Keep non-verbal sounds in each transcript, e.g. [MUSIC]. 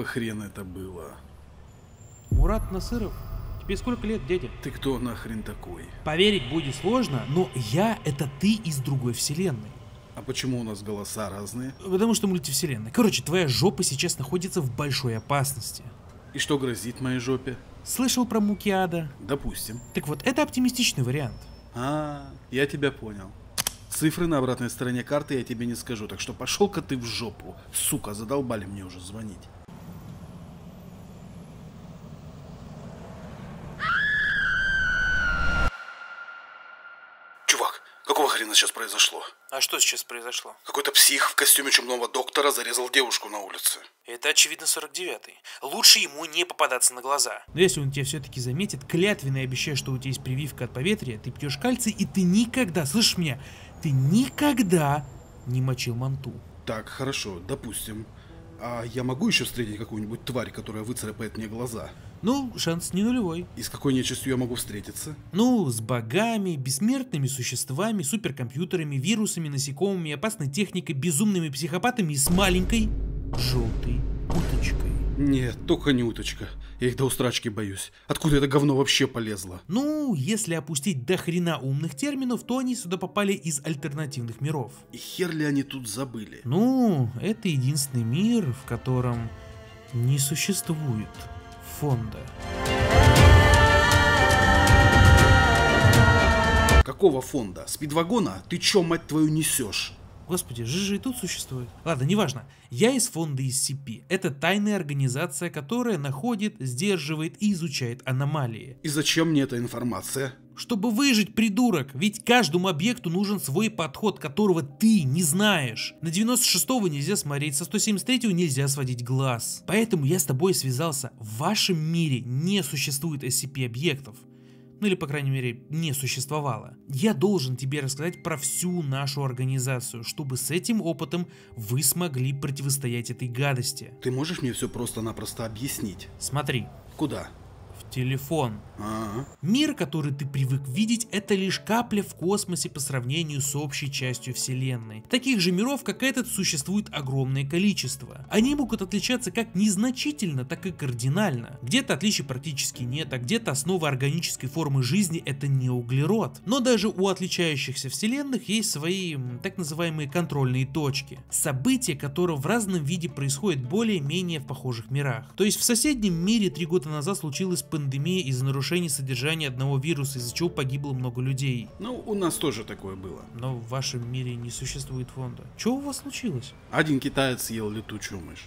какого хрена это было? Мурат Насыров? Тебе сколько лет, дядя? Ты кто нахрен такой? Поверить будет сложно, но я — это ты из другой вселенной. А почему у нас голоса разные? Потому что мультивселенная. Короче, твоя жопа сейчас находится в большой опасности. И что грозит моей жопе? Слышал про Мукиада? Допустим. Так вот, это оптимистичный вариант. А, я тебя понял. Цифры на обратной стороне карты я тебе не скажу, так что пошел-ка ты в жопу. Сука, задолбали мне уже звонить. Какого хрена сейчас произошло? А что сейчас произошло? Какой-то псих в костюме чумного доктора зарезал девушку на улице. Это, очевидно, 49-й. Лучше ему не попадаться на глаза. Но если он тебя все-таки заметит, клятвенно обещаю, что у тебя есть прививка от поветрия, ты пьешь кальций, и ты никогда, слышишь меня, ты никогда не мочил манту. Так, хорошо, допустим. А я могу еще встретить какую-нибудь тварь, которая выцарапает мне глаза? Ну, шанс не нулевой. И с какой нечистью я могу встретиться? Ну, с богами, бессмертными существами, суперкомпьютерами, вирусами, насекомыми, опасной техникой, безумными психопатами и с маленькой желтой уточкой. Нет, только не уточка. Я их до устрачки боюсь. Откуда это говно вообще полезло? Ну, если опустить до хрена умных терминов, то они сюда попали из альтернативных миров. И хер ли они тут забыли? Ну, это единственный мир, в котором не существует фонда. Какого фонда? Спидвагона? Ты чё, мать твою, несешь? Господи, ЖЖ и тут существует. Ладно, неважно. Я из фонда SCP. Это тайная организация, которая находит, сдерживает и изучает аномалии. И зачем мне эта информация? чтобы выжить, придурок. Ведь каждому объекту нужен свой подход, которого ты не знаешь. На 96-го нельзя смотреть, со 173-го нельзя сводить глаз. Поэтому я с тобой связался. В вашем мире не существует SCP-объектов ну или по крайней мере не существовало. Я должен тебе рассказать про всю нашу организацию, чтобы с этим опытом вы смогли противостоять этой гадости. Ты можешь мне все просто-напросто объяснить? Смотри. Куда? телефон. Мир, который ты привык видеть, это лишь капля в космосе по сравнению с общей частью Вселенной. Таких же миров, как этот, существует огромное количество. Они могут отличаться как незначительно, так и кардинально. Где-то отличий практически нет, а где-то основа органической формы жизни это не углерод. Но даже у отличающихся Вселенных есть свои так называемые контрольные точки. События, которые в разном виде происходят более-менее в похожих мирах. То есть в соседнем мире три года назад случилось. пандемия пандемия из-за нарушений содержания одного вируса, из-за чего погибло много людей. Ну, у нас тоже такое было. Но в вашем мире не существует фонда. Чего у вас случилось? Один китаец съел летучую мышь.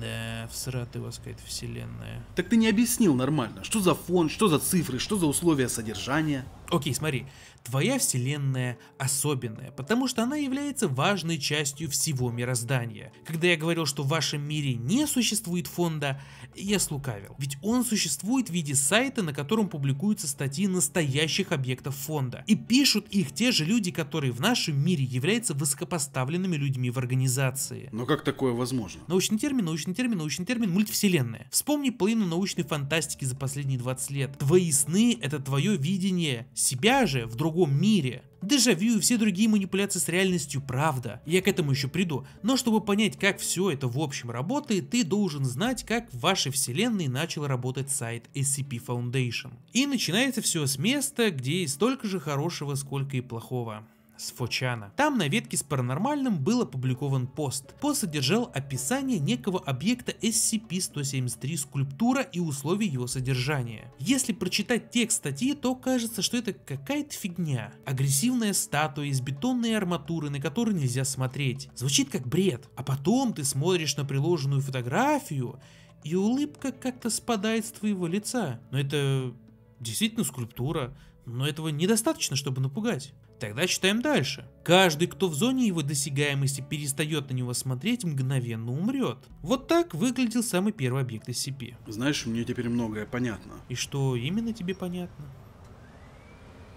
Да, всра ты вас какая вселенная. Так ты не объяснил нормально, что за фон, что за цифры, что за условия содержания. Окей, смотри, твоя вселенная особенная, потому что она является важной частью всего мироздания. Когда я говорил, что в вашем мире не существует фонда, я слукавил. Ведь он существует в виде сайта, на котором публикуются статьи настоящих объектов фонда. И пишут их те же люди, которые в нашем мире являются высокопоставленными людьми в организации. Но как такое возможно? Научный термин, научный термин, научный термин – мультивселенная. Вспомни половину научной фантастики за последние 20 лет. Твои сны – это твое видение себя же в другом мире. Дежавю и все другие манипуляции с реальностью правда. Я к этому еще приду. Но чтобы понять, как все это в общем работает, ты должен знать, как в вашей вселенной начал работать сайт SCP Foundation. И начинается все с места, где есть столько же хорошего, сколько и плохого с Фочана. Там на ветке с паранормальным был опубликован пост. Пост содержал описание некого объекта SCP-173 скульптура и условий его содержания. Если прочитать текст статьи, то кажется, что это какая-то фигня. Агрессивная статуя из бетонной арматуры, на которую нельзя смотреть. Звучит как бред. А потом ты смотришь на приложенную фотографию, и улыбка как-то спадает с твоего лица. Но это действительно скульптура, но этого недостаточно, чтобы напугать. Тогда читаем дальше. Каждый, кто в зоне его досягаемости перестает на него смотреть, мгновенно умрет. Вот так выглядел самый первый объект SCP. Знаешь, мне теперь многое понятно. И что именно тебе понятно?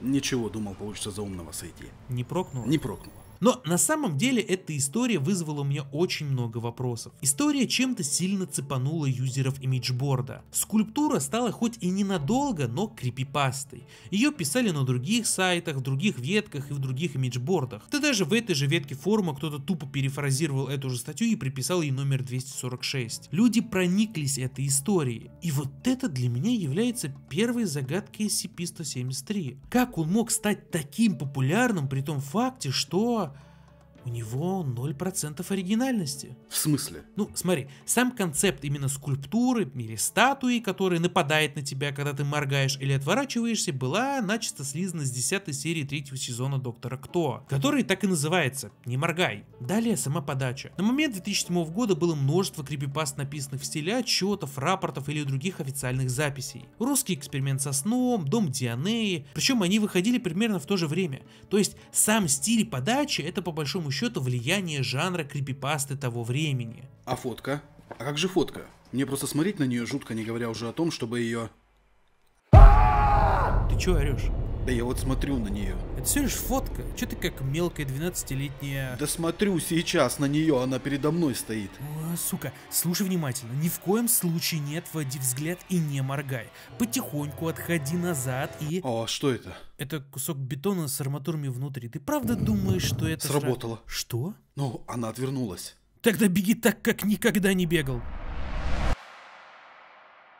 Ничего, думал, получится за умного сойти. Не прокнуло? Не прокнуло. Но на самом деле эта история вызвала у меня очень много вопросов. История чем-то сильно цепанула юзеров имиджборда. Скульптура стала хоть и ненадолго, но крипипастой. Ее писали на других сайтах, в других ветках и в других имиджбордах. Да даже в этой же ветке форума кто-то тупо перефразировал эту же статью и приписал ей номер 246. Люди прониклись этой историей. И вот это для меня является первой загадкой SCP-173. Как он мог стать таким популярным при том факте, что у него 0% оригинальности. В смысле? Ну, смотри, сам концепт именно скульптуры или статуи, которая нападает на тебя, когда ты моргаешь или отворачиваешься, была начисто слизана с 10 серии третьего сезона Доктора Кто, который так и называется «Не моргай». Далее сама подача. На момент 2007 года было множество крипипаст, написанных в стиле отчетов, рапортов или других официальных записей. Русский эксперимент со сном, Дом Дианеи, причем они выходили примерно в то же время. То есть сам стиль подачи это по большому счету влияние жанра крипипасты того времени. А фотка? А как же фотка? Мне просто смотреть на нее жутко, не говоря уже о том, чтобы ее... Ты чё орешь? Да я вот смотрю на нее. Это все лишь фотка. Че ты как мелкая 12-летняя... Да смотрю сейчас на нее, она передо мной стоит. О, сука, слушай внимательно. Ни в коем случае не отводи взгляд и не моргай. Потихоньку отходи назад и... О, что это? Это кусок бетона с арматурами внутри. Ты правда думаешь, что это... Сработало. Шра... Что? Ну, она отвернулась. Тогда беги так, как никогда не бегал.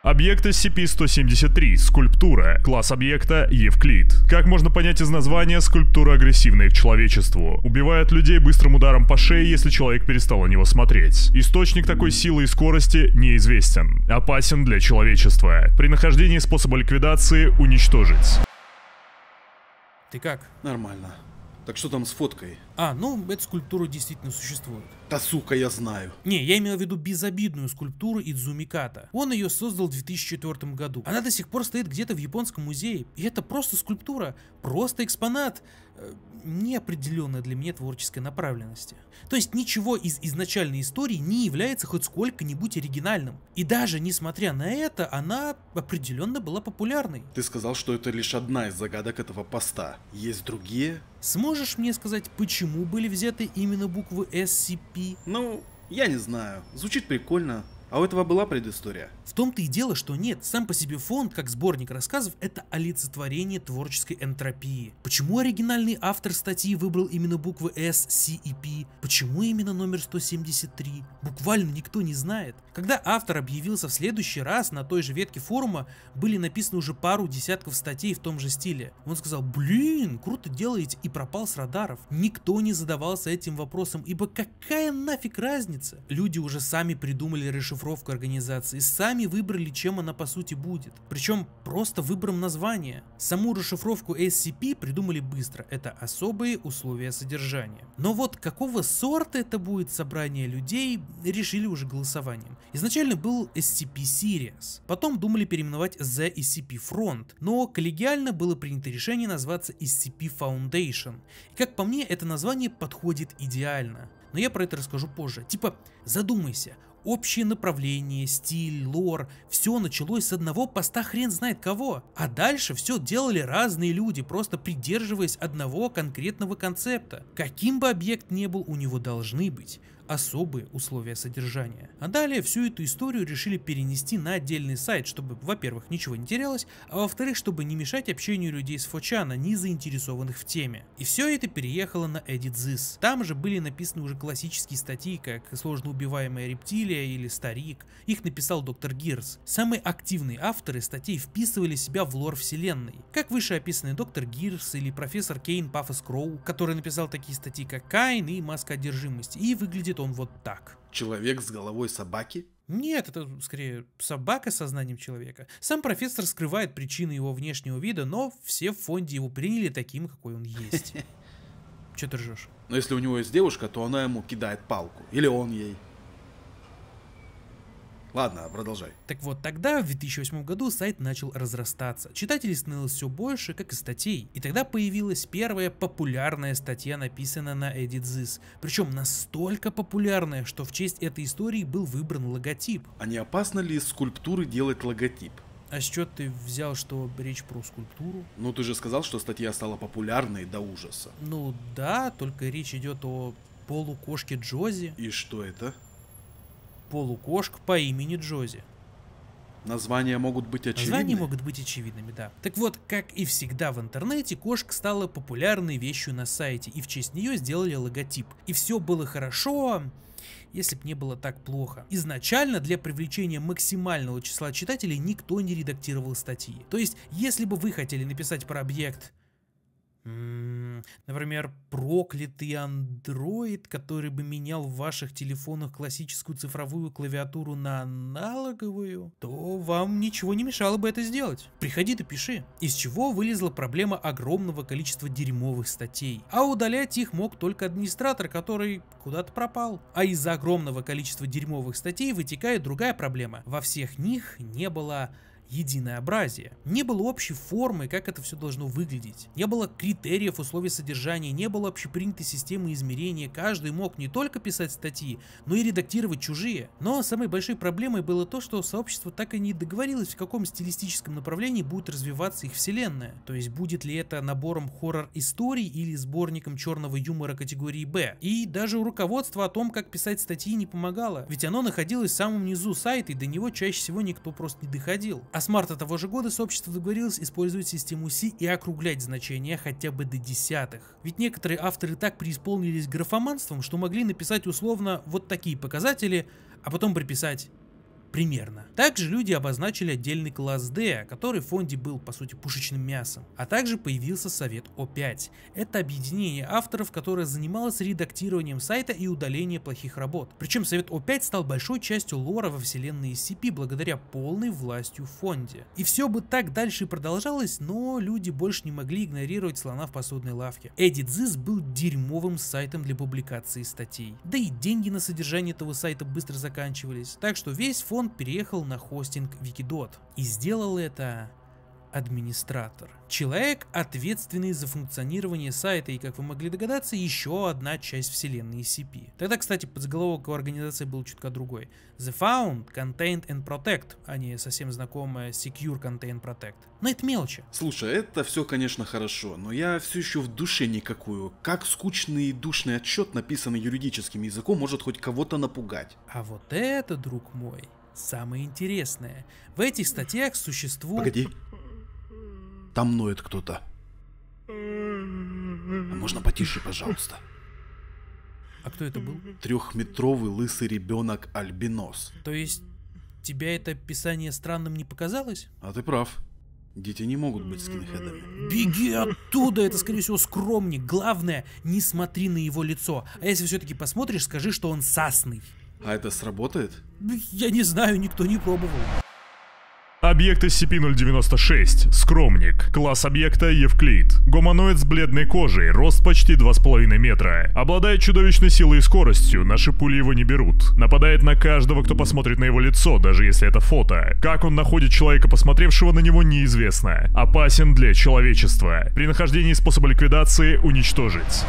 Объект SCP-173. Скульптура. Класс объекта Евклид. Как можно понять из названия, скульптура агрессивная к человечеству. Убивает людей быстрым ударом по шее, если человек перестал на него смотреть. Источник такой силы и скорости неизвестен. Опасен для человечества. При нахождении способа ликвидации уничтожить. Ты как? Нормально. Так что там с фоткой? А, ну, эта скульптура действительно существует. Да сука, я знаю. Не, я имел в виду безобидную скульптуру Идзумиката. Он ее создал в 2004 году. Она до сих пор стоит где-то в японском музее. И это просто скульптура, просто экспонат э, неопределенная для меня творческой направленности. То есть ничего из изначальной истории не является хоть сколько-нибудь оригинальным. И даже несмотря на это, она определенно была популярной. Ты сказал, что это лишь одна из загадок этого поста. Есть другие? Сможешь мне сказать, почему? почему были взяты именно буквы SCP? Ну, я не знаю. Звучит прикольно. А у этого была предыстория? В том-то и дело, что нет. Сам по себе фонд, как сборник рассказов, это олицетворение творческой энтропии. Почему оригинальный автор статьи выбрал именно буквы S, C и P? Почему именно номер 173? Буквально никто не знает. Когда автор объявился в следующий раз, на той же ветке форума были написаны уже пару десятков статей в том же стиле. Он сказал, блин, круто делаете, и пропал с радаров. Никто не задавался этим вопросом, ибо какая нафиг разница? Люди уже сами придумали решение расшифровку организации, сами выбрали, чем она по сути будет. Причем просто выбором названия. Саму расшифровку SCP придумали быстро, это особые условия содержания. Но вот какого сорта это будет собрание людей, решили уже голосованием. Изначально был SCP Sirius, потом думали переименовать The SCP Front, но коллегиально было принято решение назваться SCP Foundation. И как по мне, это название подходит идеально но я про это расскажу позже. Типа, задумайся, Общее направление, стиль, лор, все началось с одного поста хрен знает кого. А дальше все делали разные люди, просто придерживаясь одного конкретного концепта. Каким бы объект не был, у него должны быть особые условия содержания. А далее всю эту историю решили перенести на отдельный сайт, чтобы, во-первых, ничего не терялось, а во-вторых, чтобы не мешать общению людей с Фочана, не заинтересованных в теме. И все это переехало на Edit.Zis. Там же были написаны уже классические статьи, как «Сложно убиваемая рептилия» или «Старик». Их написал доктор Гирс. Самые активные авторы статей вписывали себя в лор вселенной, как вышеописанный доктор Гирс или профессор Кейн Пафос Кроу, который написал такие статьи, как «Кайн» и «Маска одержимости», и выглядит выглядит он вот так. Человек с головой собаки? Нет, это скорее собака с сознанием человека. Сам профессор скрывает причины его внешнего вида, но все в фонде его приняли таким, какой он есть. [LAUGHS] Че ты ржешь? Но если у него есть девушка, то она ему кидает палку. Или он ей. Ладно, продолжай. Так вот, тогда, в 2008 году, сайт начал разрастаться. Читателей становилось все больше, как и статей. И тогда появилась первая популярная статья, написанная на Edit.Zis. Причем настолько популярная, что в честь этой истории был выбран логотип. А не опасно ли из скульптуры делать логотип? А с чего ты взял, что речь про скульптуру? Ну, ты же сказал, что статья стала популярной до ужаса. Ну да, только речь идет о полукошке Джози. И что это? полукошек по имени Джози. Названия могут быть очевидными. Названия могут быть очевидными, да. Так вот, как и всегда в интернете, кошка стала популярной вещью на сайте, и в честь нее сделали логотип. И все было хорошо, если бы не было так плохо. Изначально для привлечения максимального числа читателей никто не редактировал статьи. То есть, если бы вы хотели написать про объект Например, проклятый андроид, который бы менял в ваших телефонах классическую цифровую клавиатуру на аналоговую, то вам ничего не мешало бы это сделать. Приходи ты пиши. Из чего вылезла проблема огромного количества дерьмовых статей. А удалять их мог только администратор, который куда-то пропал. А из-за огромного количества дерьмовых статей вытекает другая проблема. Во всех них не было единообразия. Не было общей формы, как это все должно выглядеть. Не было критериев условий содержания, не было общепринятой системы измерения. Каждый мог не только писать статьи, но и редактировать чужие. Но самой большой проблемой было то, что сообщество так и не договорилось, в каком стилистическом направлении будет развиваться их вселенная. То есть будет ли это набором хоррор-историй или сборником черного юмора категории Б. И даже у руководства о том, как писать статьи не помогало, ведь оно находилось в самом низу сайта и до него чаще всего никто просто не доходил. А с марта того же года сообщество договорилось использовать систему C и округлять значения хотя бы до десятых. Ведь некоторые авторы так преисполнились графоманством, что могли написать условно вот такие показатели, а потом приписать примерно. Также люди обозначили отдельный класс D, который в фонде был по сути пушечным мясом. А также появился совет О5. Это объединение авторов, которое занималось редактированием сайта и удалением плохих работ. Причем совет О5 стал большой частью лора во вселенной SCP благодаря полной властью в фонде. И все бы так дальше и продолжалось, но люди больше не могли игнорировать слона в посудной лавке. Эдди Дзис был дерьмовым сайтом для публикации статей. Да и деньги на содержание этого сайта быстро заканчивались, так что весь фонд он переехал на хостинг Wikidot. И сделал это администратор. Человек, ответственный за функционирование сайта и, как вы могли догадаться, еще одна часть вселенной SCP. E Тогда, кстати, подзаголовок у организации был чутка другой. The Found, Contained and Protect, а не совсем знакомая Secure Contain Protect. Но это мелочи. Слушай, это все, конечно, хорошо, но я все еще в душе никакую. Как скучный и душный отчет, написанный юридическим языком, может хоть кого-то напугать? А вот это, друг мой, самое интересное. В этих статьях существует... Погоди. Там ноет кто-то. А можно потише, пожалуйста? А кто это был? Трехметровый лысый ребенок Альбинос. То есть тебя это описание странным не показалось? А ты прав. Дети не могут быть скинхедами. Беги оттуда, это скорее всего скромник. Главное, не смотри на его лицо. А если все-таки посмотришь, скажи, что он сасный. А это сработает? Ну, я не знаю, никто не пробовал. Объект SCP-096. Скромник. Класс объекта Евклид. Гуманоид с бледной кожей, рост почти 2,5 метра. Обладает чудовищной силой и скоростью, наши пули его не берут. Нападает на каждого, кто посмотрит на его лицо, даже если это фото. Как он находит человека, посмотревшего на него, неизвестно. Опасен для человечества. При нахождении способа ликвидации уничтожить.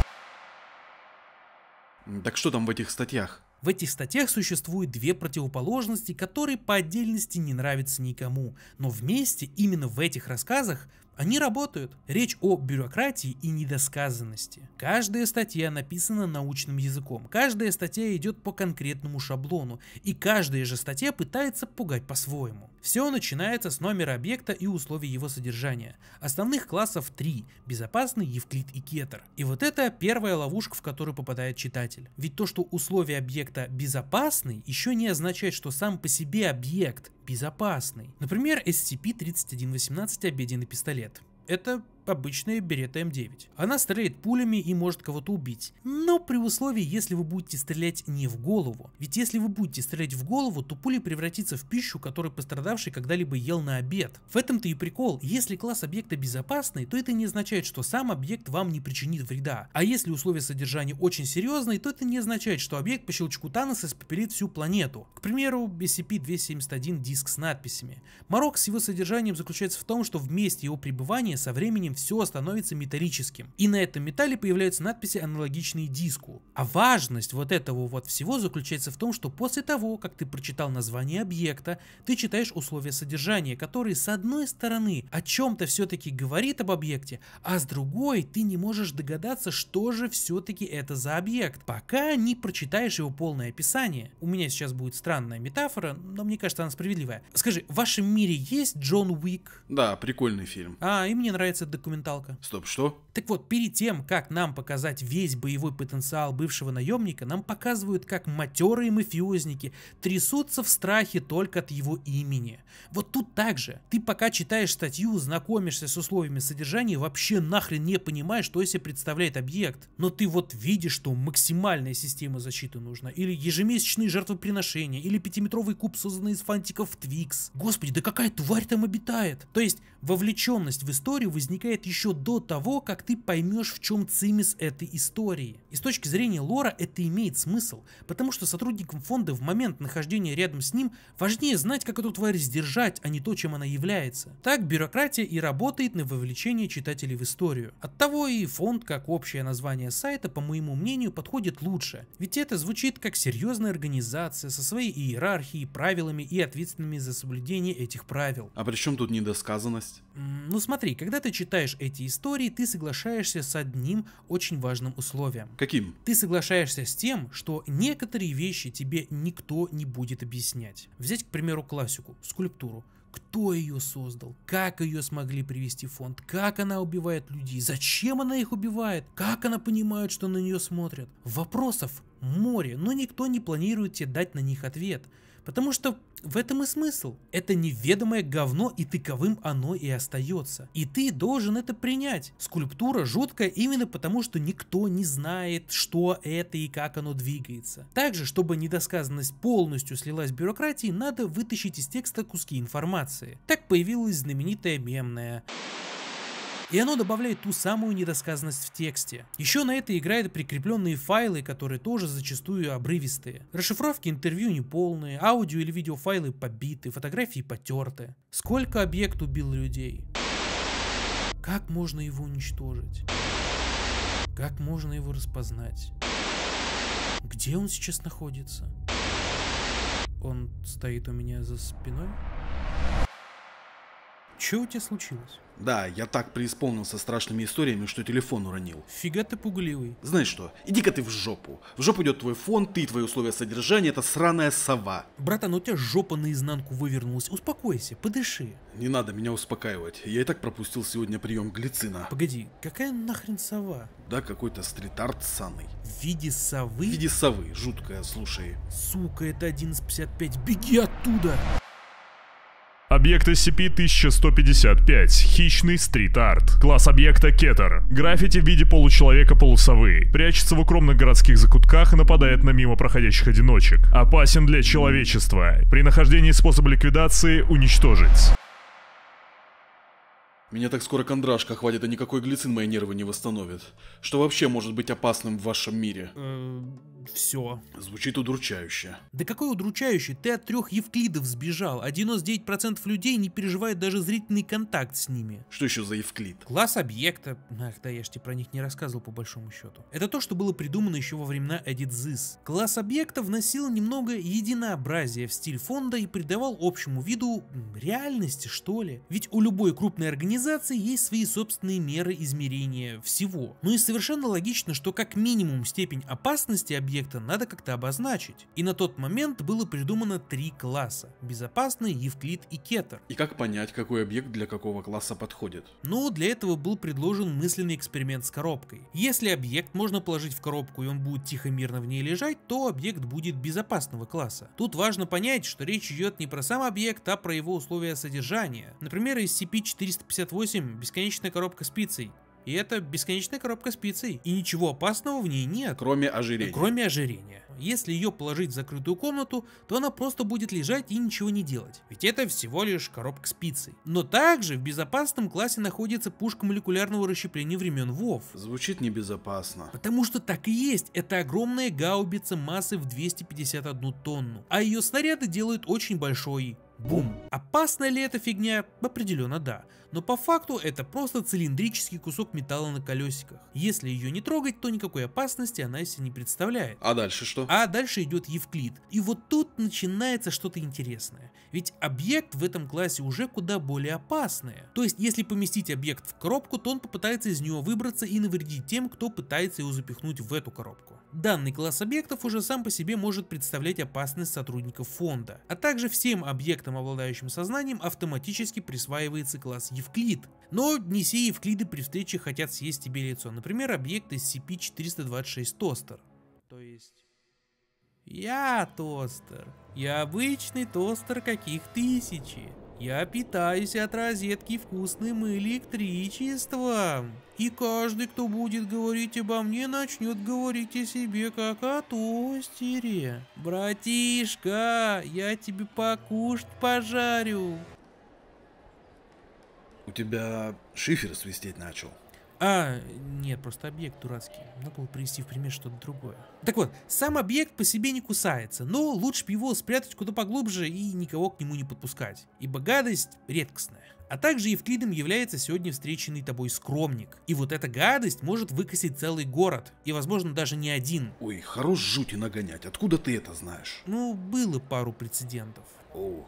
Так что там в этих статьях? В этих статьях существует две противоположности, которые по отдельности не нравятся никому, но вместе именно в этих рассказах они работают. Речь о бюрократии и недосказанности. Каждая статья написана научным языком, каждая статья идет по конкретному шаблону, и каждая же статья пытается пугать по-своему. Все начинается с номера объекта и условий его содержания. Основных классов три – безопасный, евклид и кетер. И вот это первая ловушка, в которую попадает читатель. Ведь то, что условие объекта безопасный, еще не означает, что сам по себе объект безопасный. Например, SCP-3118 обеденный пистолет. Это обычная берета М9. Она стреляет пулями и может кого-то убить, но при условии, если вы будете стрелять не в голову. Ведь если вы будете стрелять в голову, то пуля превратится в пищу, которую пострадавший когда-либо ел на обед. В этом-то и прикол, если класс объекта безопасный, то это не означает, что сам объект вам не причинит вреда. А если условия содержания очень серьезные, то это не означает, что объект по щелчку Таноса испепелит всю планету. К примеру, SCP-271 диск с надписями. Морок с его содержанием заключается в том, что вместе его пребывания со временем все становится металлическим. И на этом металле появляются надписи, аналогичные диску. А важность вот этого вот всего заключается в том, что после того, как ты прочитал название объекта, ты читаешь условия содержания, которые с одной стороны о чем-то все-таки говорит об объекте, а с другой ты не можешь догадаться, что же все-таки это за объект, пока не прочитаешь его полное описание. У меня сейчас будет странная метафора, но мне кажется она справедливая. Скажи, в вашем мире есть Джон Уик? Да, прикольный фильм. А, и мне нравится The документалка. Стоп, что? Так вот, перед тем, как нам показать весь боевой потенциал бывшего наемника, нам показывают, как матерые мафиозники трясутся в страхе только от его имени. Вот тут также. Ты пока читаешь статью, знакомишься с условиями содержания, вообще нахрен не понимаешь, что из себя представляет объект. Но ты вот видишь, что максимальная система защиты нужна, или ежемесячные жертвоприношения, или пятиметровый куб, созданный из фантиков Твикс. Господи, да какая тварь там обитает? То есть, вовлеченность в историю возникает еще до того, как ты поймешь, в чем цимис этой истории. И с точки зрения лора это имеет смысл, потому что сотрудникам фонда в момент нахождения рядом с ним важнее знать, как эту тварь сдержать, а не то, чем она является. Так бюрократия и работает на вовлечение читателей в историю. Оттого и фонд, как общее название сайта, по моему мнению, подходит лучше, ведь это звучит как серьезная организация со своей иерархией, правилами и ответственными за соблюдение этих правил. А при чем тут недосказанность? Ну смотри, когда ты читаешь эти истории, ты соглашаешься с одним очень важным условием. Каким? Ты соглашаешься с тем, что некоторые вещи тебе никто не будет объяснять. Взять, к примеру, классику, скульптуру. Кто ее создал? Как ее смогли привести в фонд? Как она убивает людей? Зачем она их убивает? Как она понимает, что на нее смотрят? Вопросов море, но никто не планирует тебе дать на них ответ. Потому что в этом и смысл. Это неведомое говно, и таковым оно и остается. И ты должен это принять. Скульптура жуткая именно потому, что никто не знает, что это и как оно двигается. Также, чтобы недосказанность полностью слилась бюрократии, надо вытащить из текста куски информации. Так появилась знаменитая мемная... И оно добавляет ту самую недосказанность в тексте. Еще на это играют прикрепленные файлы, которые тоже зачастую обрывистые. Расшифровки интервью неполные, аудио или видеофайлы побиты, фотографии потерты. Сколько объект убил людей? Как можно его уничтожить? Как можно его распознать? Где он сейчас находится? Он стоит у меня за спиной? Чего у тебя случилось? Да, я так преисполнился страшными историями, что телефон уронил. Фига ты пугливый. Знаешь что, иди-ка ты в жопу. В жопу идет твой фон, ты, твои условия содержания, это сраная сова. Братан, а у тебя жопа наизнанку вывернулась. Успокойся, подыши. Не надо меня успокаивать. Я и так пропустил сегодня прием глицина. Погоди, какая нахрен сова? Да, какой-то стрит-арт саный. В виде совы? В виде совы, жуткая, слушай. Сука, это 11.55, беги оттуда! Объект SCP-1155. Хищный стрит-арт. Класс объекта Кетер. Граффити в виде получеловека-полусовы. Прячется в укромных городских закутках и нападает на мимо проходящих одиночек. Опасен для человечества. При нахождении способа ликвидации уничтожить. Меня так скоро кондрашка хватит, а никакой глицин мои нервы не восстановит. Что вообще может быть опасным в вашем мире? Э, все. Звучит удручающе. Да какой удручающий? Ты от трех евклидов сбежал, а 99% людей не переживает даже зрительный контакт с ними. Что еще за евклид? Класс объекта. Ах, да, я ж тебе про них не рассказывал по большому счету. Это то, что было придумано еще во времена Эдидзис. Класс объекта вносил немного единообразия в стиль фонда и придавал общему виду реальности, что ли. Ведь у любой крупной организации есть свои собственные меры измерения всего. Ну и совершенно логично, что как минимум степень опасности объекта объекта надо как-то обозначить. И на тот момент было придумано три класса – безопасный, Евклид и Кетер. И как понять, какой объект для какого класса подходит? Ну, для этого был предложен мысленный эксперимент с коробкой. Если объект можно положить в коробку и он будет тихо мирно в ней лежать, то объект будет безопасного класса. Тут важно понять, что речь идет не про сам объект, а про его условия содержания. Например, из SCP-458 бесконечная коробка с пиццей и это бесконечная коробка спицей. И ничего опасного в ней нет. Кроме ожирения. Кроме ожирения. Если ее положить в закрытую комнату, то она просто будет лежать и ничего не делать. Ведь это всего лишь коробка спицей. Но также в безопасном классе находится пушка молекулярного расщепления времен ВОВ. Звучит небезопасно. Потому что так и есть. Это огромная гаубица массой в 251 тонну. А ее снаряды делают очень большой Бум! Опасная ли эта фигня? Определенно да. Но по факту это просто цилиндрический кусок металла на колесиках. Если ее не трогать, то никакой опасности она себе не представляет. А дальше что? А дальше идет Евклид. И вот тут начинается что-то интересное. Ведь объект в этом классе уже куда более опасный. То есть если поместить объект в коробку, то он попытается из нее выбраться и навредить тем, кто пытается его запихнуть в эту коробку. Данный класс объектов уже сам по себе может представлять опасность сотрудников фонда, а также всем объектам, обладающим сознанием, автоматически присваивается класс Евклид. Но не все Евклиды при встрече хотят съесть тебе лицо, например, объект SCP-426 Тостер. То есть... Я тостер. Я обычный тостер каких тысячи. Я питаюсь от розетки вкусным электричеством. И каждый, кто будет говорить обо мне, начнет говорить о себе как о тостере. Братишка, я тебе покушать пожарю. У тебя шифер свистеть начал. А, нет, просто объект дурацкий. Надо было привести в пример что-то другое. Так вот, сам объект по себе не кусается, но лучше бы его спрятать куда поглубже и никого к нему не подпускать, ибо гадость редкостная. А также Евклидом является сегодня встреченный тобой скромник. И вот эта гадость может выкосить целый город. И, возможно, даже не один. Ой, хорош жути нагонять. Откуда ты это знаешь? Ну, было пару прецедентов. Ох.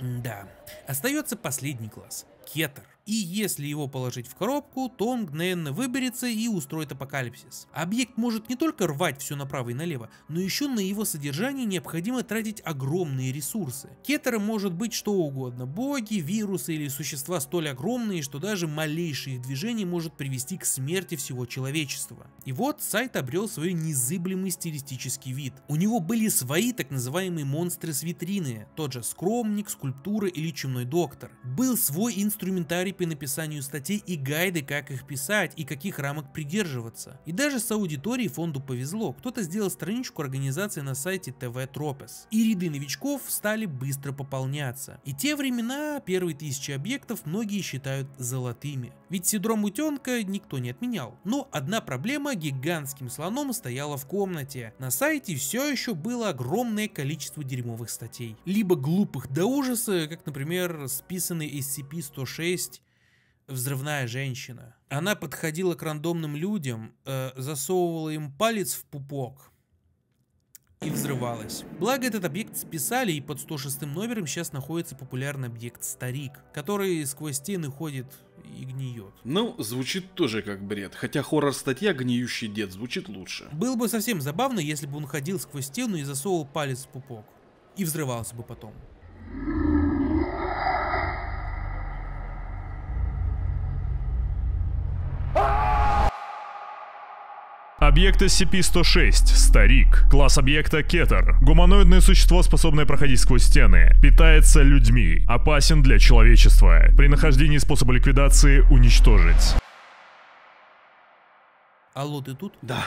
Да. Остается последний класс. Кетер. И если его положить в коробку, то он мгновенно выберется и устроит апокалипсис. Объект может не только рвать все направо и налево, но еще на его содержание необходимо тратить огромные ресурсы. Кетером может быть что угодно, боги, вирусы или существа столь огромные, что даже малейшее их движение может привести к смерти всего человечества. И вот сайт обрел свой незыблемый стилистический вид. У него были свои так называемые монстры с витрины, тот же скромник, скульптура или чумной доктор. Был свой инструментарий по написанию статей и гайды, как их писать и каких рамок придерживаться. И даже с аудиторией фонду повезло, кто-то сделал страничку организации на сайте ТВ Тропес. И ряды новичков стали быстро пополняться. И те времена первые тысячи объектов многие считают золотыми. Ведь синдром утенка никто не отменял. Но одна проблема гигантским слоном стояла в комнате. На сайте все еще было огромное количество дерьмовых статей. Либо глупых до ужаса, как, например, списанный SCP-106 взрывная женщина. Она подходила к рандомным людям, э, засовывала им палец в пупок и взрывалась. Благо этот объект списали и под 106 номером сейчас находится популярный объект Старик, который сквозь стены ходит и гниет. Ну, звучит тоже как бред, хотя хоррор-статья «Гниющий дед» звучит лучше. Было бы совсем забавно, если бы он ходил сквозь стену и засовывал палец в пупок. И взрывался бы потом. Объект SCP-106. Старик. Класс объекта Кетер. Гуманоидное существо, способное проходить сквозь стены. Питается людьми. Опасен для человечества. При нахождении способа ликвидации уничтожить. Алло, ты тут? Да.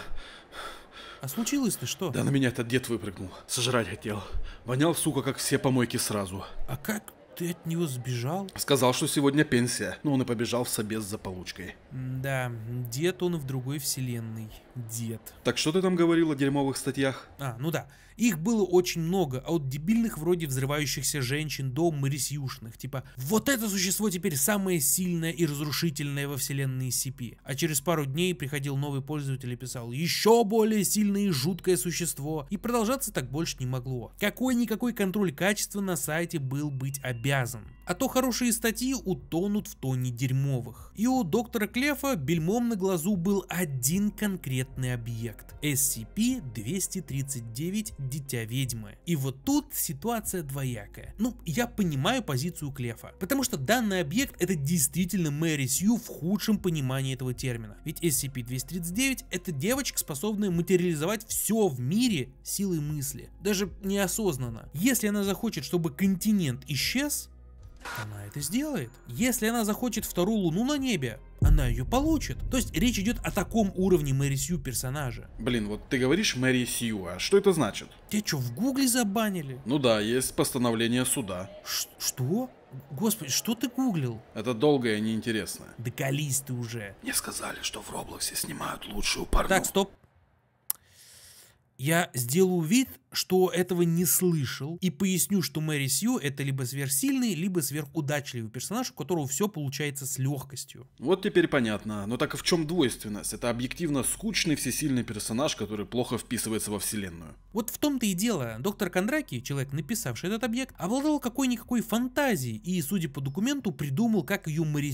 А случилось-то что? Да на меня этот дед выпрыгнул. Сожрать хотел. Вонял, сука, как все помойки сразу. А как ты от него сбежал? Сказал, что сегодня пенсия, но он и побежал в собес за получкой. Да, дед он в другой вселенной дед. Так что ты там говорил о дерьмовых статьях? А, ну да. Их было очень много, а от дебильных вроде взрывающихся женщин до мэрисюшных, типа «Вот это существо теперь самое сильное и разрушительное во вселенной CP». А через пару дней приходил новый пользователь и писал «Еще более сильное и жуткое существо». И продолжаться так больше не могло. Какой-никакой контроль качества на сайте был быть обязан. А то хорошие статьи утонут в тоне дерьмовых. И у доктора Клефа бельмом на глазу был один конкретный объект – SCP-239 Дитя Ведьмы. И вот тут ситуация двоякая. Ну, я понимаю позицию Клефа, потому что данный объект – это действительно Мэри Сью в худшем понимании этого термина. Ведь SCP-239 – это девочка, способная материализовать все в мире силой мысли, даже неосознанно. Если она захочет, чтобы континент исчез, она это сделает. Если она захочет вторую луну на небе, она ее получит. То есть речь идет о таком уровне Мэри Сью персонажа. Блин, вот ты говоришь Мэри Сью, а что это значит? Тебя что, в гугле забанили? Ну да, есть постановление суда. Ш что? Господи, что ты гуглил? Это долгое и неинтересно. Да колись ты уже. Мне сказали, что в Роблоксе снимают лучшую парню. Так, стоп. Я сделаю вид, что этого не слышал, и поясню, что Мэри Сью это либо сверхсильный, либо сверхудачливый персонаж, у которого все получается с легкостью. Вот теперь понятно. Но так в чем двойственность? Это объективно скучный всесильный персонаж, который плохо вписывается во вселенную. Вот в том-то и дело. Доктор Кондраки, человек, написавший этот объект, обладал какой-никакой фантазией и, судя по документу, придумал, как ее Мэри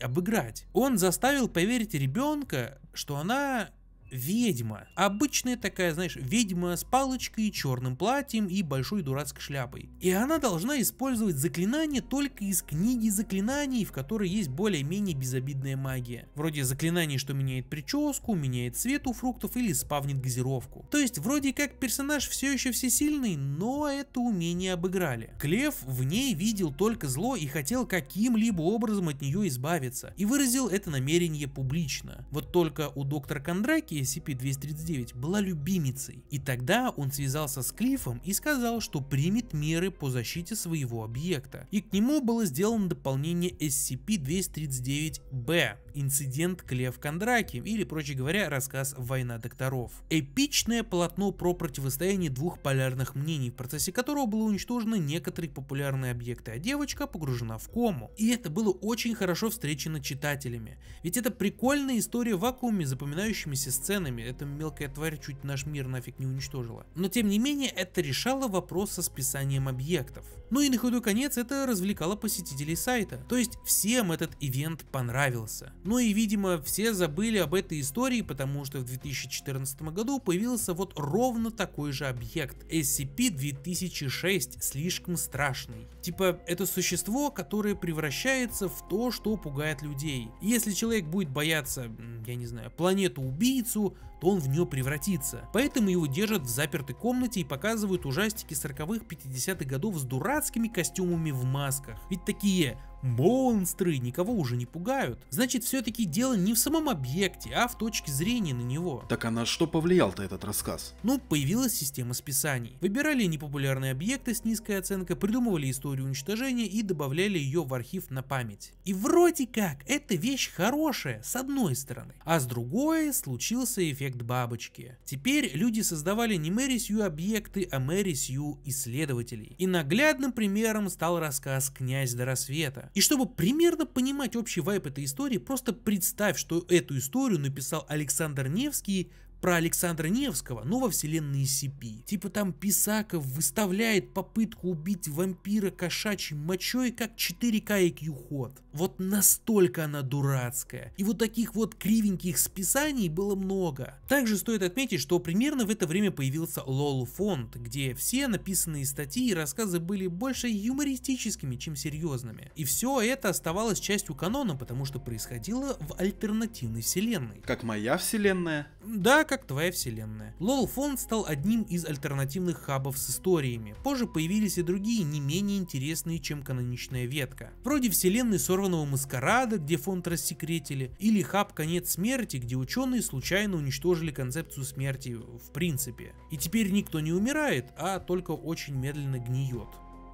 обыграть. Он заставил поверить ребенка, что она ведьма. Обычная такая, знаешь, ведьма с палочкой, черным платьем и большой дурацкой шляпой. И она должна использовать заклинания только из книги заклинаний, в которой есть более-менее безобидная магия. Вроде заклинаний, что меняет прическу, меняет цвет у фруктов или спавнит газировку. То есть вроде как персонаж все еще всесильный, но это умение обыграли. Клев в ней видел только зло и хотел каким-либо образом от нее избавиться. И выразил это намерение публично. Вот только у доктора Кондраки SCP-239 была любимицей, и тогда он связался с Клиффом и сказал, что примет меры по защите своего объекта, и к нему было сделано дополнение SCP-239-B «Инцидент Клев Кондраки» или, проще говоря, рассказ «Война докторов». Эпичное полотно про противостояние двух полярных мнений, в процессе которого было уничтожено некоторые популярные объекты, а девочка погружена в кому. И это было очень хорошо встречено читателями, ведь это прикольная история в вакууме запоминающимися сценами ценами, эта мелкая тварь чуть наш мир нафиг не уничтожила. Но тем не менее, это решало вопрос со списанием объектов. Ну и на ходу конец это развлекало посетителей сайта. То есть всем этот ивент понравился. Ну и видимо все забыли об этой истории, потому что в 2014 году появился вот ровно такой же объект SCP-2006, слишком страшный. Типа это существо, которое превращается в то, что пугает людей. Если человек будет бояться, я не знаю, планету убийцу, лесу, то он в нее превратится. Поэтому его держат в запертой комнате и показывают ужастики 40-х 50-х годов с дурацкими костюмами в масках. Ведь такие монстры никого уже не пугают. Значит, все-таки дело не в самом объекте, а в точке зрения на него. Так а на что повлиял-то этот рассказ? Ну, появилась система списаний. Выбирали непопулярные объекты с низкой оценкой, придумывали историю уничтожения и добавляли ее в архив на память. И вроде как, эта вещь хорошая, с одной стороны. А с другой, случился эффект бабочки. Теперь люди создавали не мэрисью объекты, а мэрисью исследователей. И наглядным примером стал рассказ «Князь до рассвета». И чтобы примерно понимать общий вайп этой истории, просто представь, что эту историю написал Александр Невский про Александра Невского, но во вселенной CP. Типа там Писаков выставляет попытку убить вампира кошачьей мочой как 4К IQ ход. Вот настолько она дурацкая. И вот таких вот кривеньких списаний было много. Также стоит отметить, что примерно в это время появился Лол фонд, где все написанные статьи и рассказы были больше юмористическими, чем серьезными. И все это оставалось частью канона, потому что происходило в альтернативной вселенной. Как моя вселенная, да, как твоя вселенная. Лол Фонд стал одним из альтернативных хабов с историями. Позже появились и другие, не менее интересные, чем каноничная ветка. Вроде вселенной сорванного маскарада, где фонд рассекретили, или хаб Конец смерти, где ученые случайно уничтожили концепцию смерти в принципе. И теперь никто не умирает, а только очень медленно гниет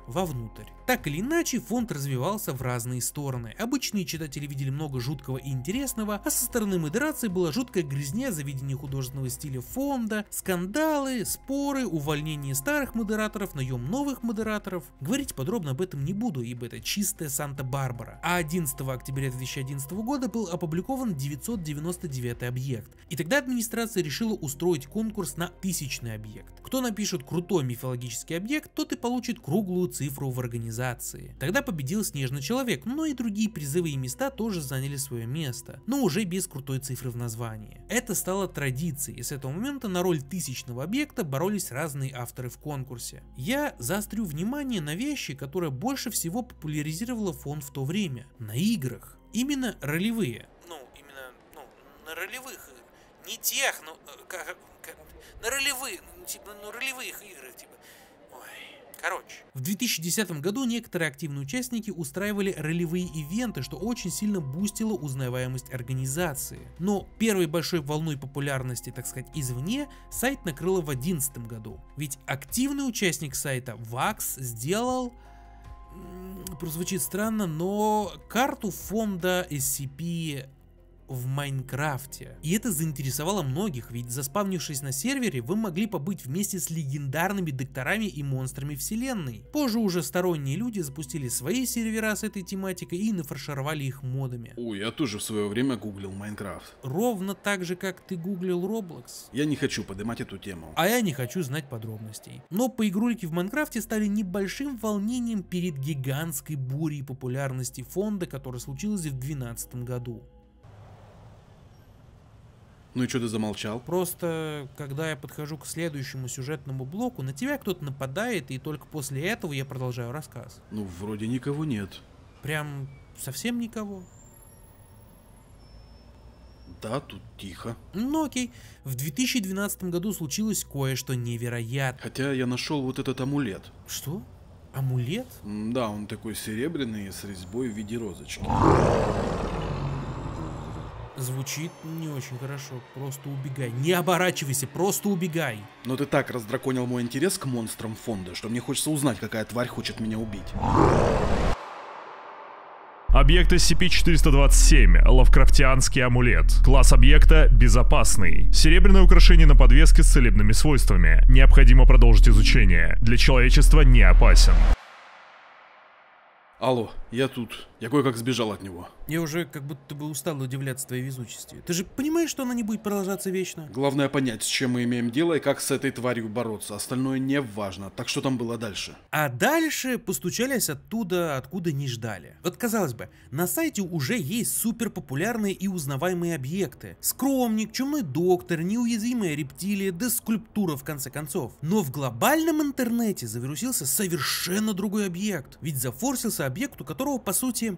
вовнутрь. Так или иначе, фонд развивался в разные стороны. Обычные читатели видели много жуткого и интересного, а со стороны модерации была жуткая грязня заведения художественного стиля фонда, скандалы, споры, увольнение старых модераторов, наем новых модераторов. Говорить подробно об этом не буду, ибо это чистая Санта-Барбара. А 11 октября 2011 года был опубликован 999 объект. И тогда администрация решила устроить конкурс на тысячный объект. Кто напишет крутой мифологический объект, тот и получит круглую цифру в организации. Тогда победил Снежный Человек, но и другие призывы и места тоже заняли свое место, но уже без крутой цифры в названии. Это стало традицией, и с этого момента на роль тысячного объекта боролись разные авторы в конкурсе. Я заострю внимание на вещи, которая больше всего популяризировала фон в то время, на играх. Именно ролевые, ну, именно, ну, на ролевых не тех, но ну, э, как, как, на ролевые, ну, типа, ну, ролевых играх, типа, короче. В 2010 году некоторые активные участники устраивали ролевые ивенты, что очень сильно бустило узнаваемость организации. Но первой большой волной популярности, так сказать, извне сайт накрыло в 2011 году. Ведь активный участник сайта Vax сделал прозвучит странно, но карту фонда SCP в Майнкрафте. И это заинтересовало многих, ведь заспавнившись на сервере, вы могли побыть вместе с легендарными докторами и монстрами вселенной. Позже уже сторонние люди запустили свои сервера с этой тематикой и нафаршировали их модами. Ой, я тоже в свое время гуглил Майнкрафт. Ровно так же, как ты гуглил Roblox. Я не хочу поднимать эту тему. А я не хочу знать подробностей. Но поигрульки в Майнкрафте стали небольшим волнением перед гигантской бурей популярности фонда, которая случилась в 2012 году. Ну и что ты замолчал? Просто, когда я подхожу к следующему сюжетному блоку, на тебя кто-то нападает, и только после этого я продолжаю рассказ. Ну, вроде никого нет. Прям совсем никого? Да, тут тихо. Ну окей. В 2012 году случилось кое-что невероятное. Хотя я нашел вот этот амулет. Что? Амулет? да, он такой серебряный с резьбой в виде розочки. Звучит не очень хорошо. Просто убегай. Не оборачивайся, просто убегай. Но ты так раздраконил мой интерес к монстрам фонда, что мне хочется узнать, какая тварь хочет меня убить. Объект SCP-427. Лавкрафтианский амулет. Класс объекта – безопасный. Серебряное украшение на подвеске с целебными свойствами. Необходимо продолжить изучение. Для человечества не опасен. Алло, я тут. Я кое-как сбежал от него. Я уже как будто бы устал удивляться твоей везучести. Ты же понимаешь, что она не будет продолжаться вечно? Главное понять, с чем мы имеем дело и как с этой тварью бороться. Остальное не важно. Так что там было дальше? А дальше постучались оттуда, откуда не ждали. Вот казалось бы, на сайте уже есть супер популярные и узнаваемые объекты. Скромник, чумной доктор, неуязвимая рептилия, да скульптура в конце концов. Но в глобальном интернете завирусился совершенно другой объект. Ведь зафорсился объект, у которого по сути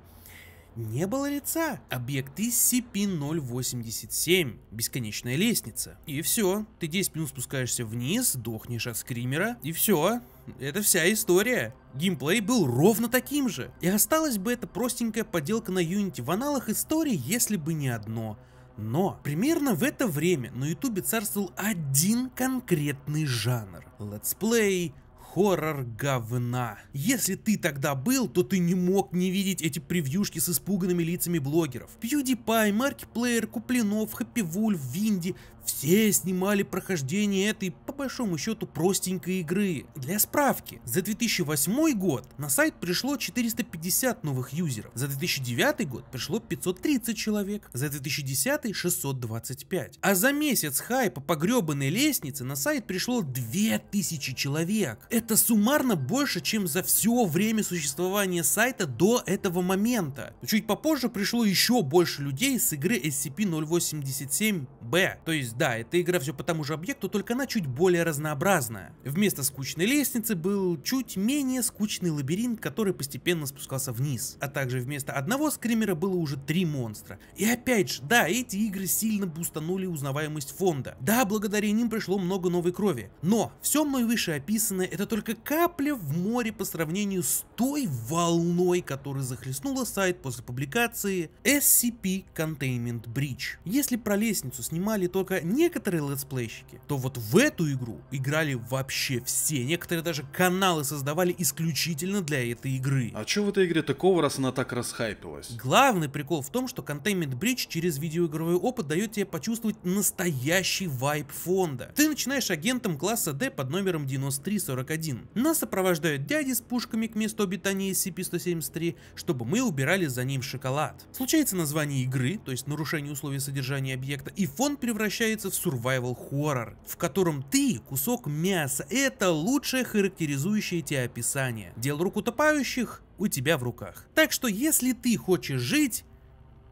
не было лица. Объект SCP-087, бесконечная лестница. И все, ты 10 минут спускаешься вниз, дохнешь от скримера, и все. Это вся история. Геймплей был ровно таким же. И осталась бы эта простенькая поделка на Unity в аналах истории, если бы не одно. Но примерно в это время на ютубе царствовал один конкретный жанр. Летсплей, Хоррор говна. Если ты тогда был, то ты не мог не видеть эти превьюшки с испуганными лицами блогеров. PewDiePie, Маркиплеер, Куплинов, Хэппи Вульф, Винди все снимали прохождение этой, по большому счету, простенькой игры. Для справки, за 2008 год на сайт пришло 450 новых юзеров, за 2009 год пришло 530 человек, за 2010 625. А за месяц хайпа по гребаной лестнице на сайт пришло 2000 человек. Это суммарно больше, чем за все время существования сайта до этого момента. Чуть попозже пришло еще больше людей с игры SCP-087-B, то есть есть да, эта игра все по тому же объекту, только она чуть более разнообразная. Вместо скучной лестницы был чуть менее скучный лабиринт, который постепенно спускался вниз. А также вместо одного скримера было уже три монстра. И опять же, да, эти игры сильно бустанули узнаваемость фонда. Да, благодаря ним пришло много новой крови. Но все мной вышеописанное это только капля в море по сравнению с той волной, которая захлестнула сайт после публикации SCP Containment Breach. Если про лестницу снимали только некоторые летсплейщики, то вот в эту игру играли вообще все. Некоторые даже каналы создавали исключительно для этой игры. А что в этой игре такого, раз она так расхайпилась? Главный прикол в том, что Containment Bridge через видеоигровой опыт дает тебе почувствовать настоящий вайп фонда. Ты начинаешь агентом класса D под номером 9341. Нас сопровождают дяди с пушками к месту обитания SCP-173, чтобы мы убирали за ним шоколад. Случается название игры, то есть нарушение условий содержания объекта, и фонд превращается делается в survival horror, в котором ты кусок мяса. Это лучшее характеризующее тебя описание. Дел рук утопающих у тебя в руках. Так что если ты хочешь жить,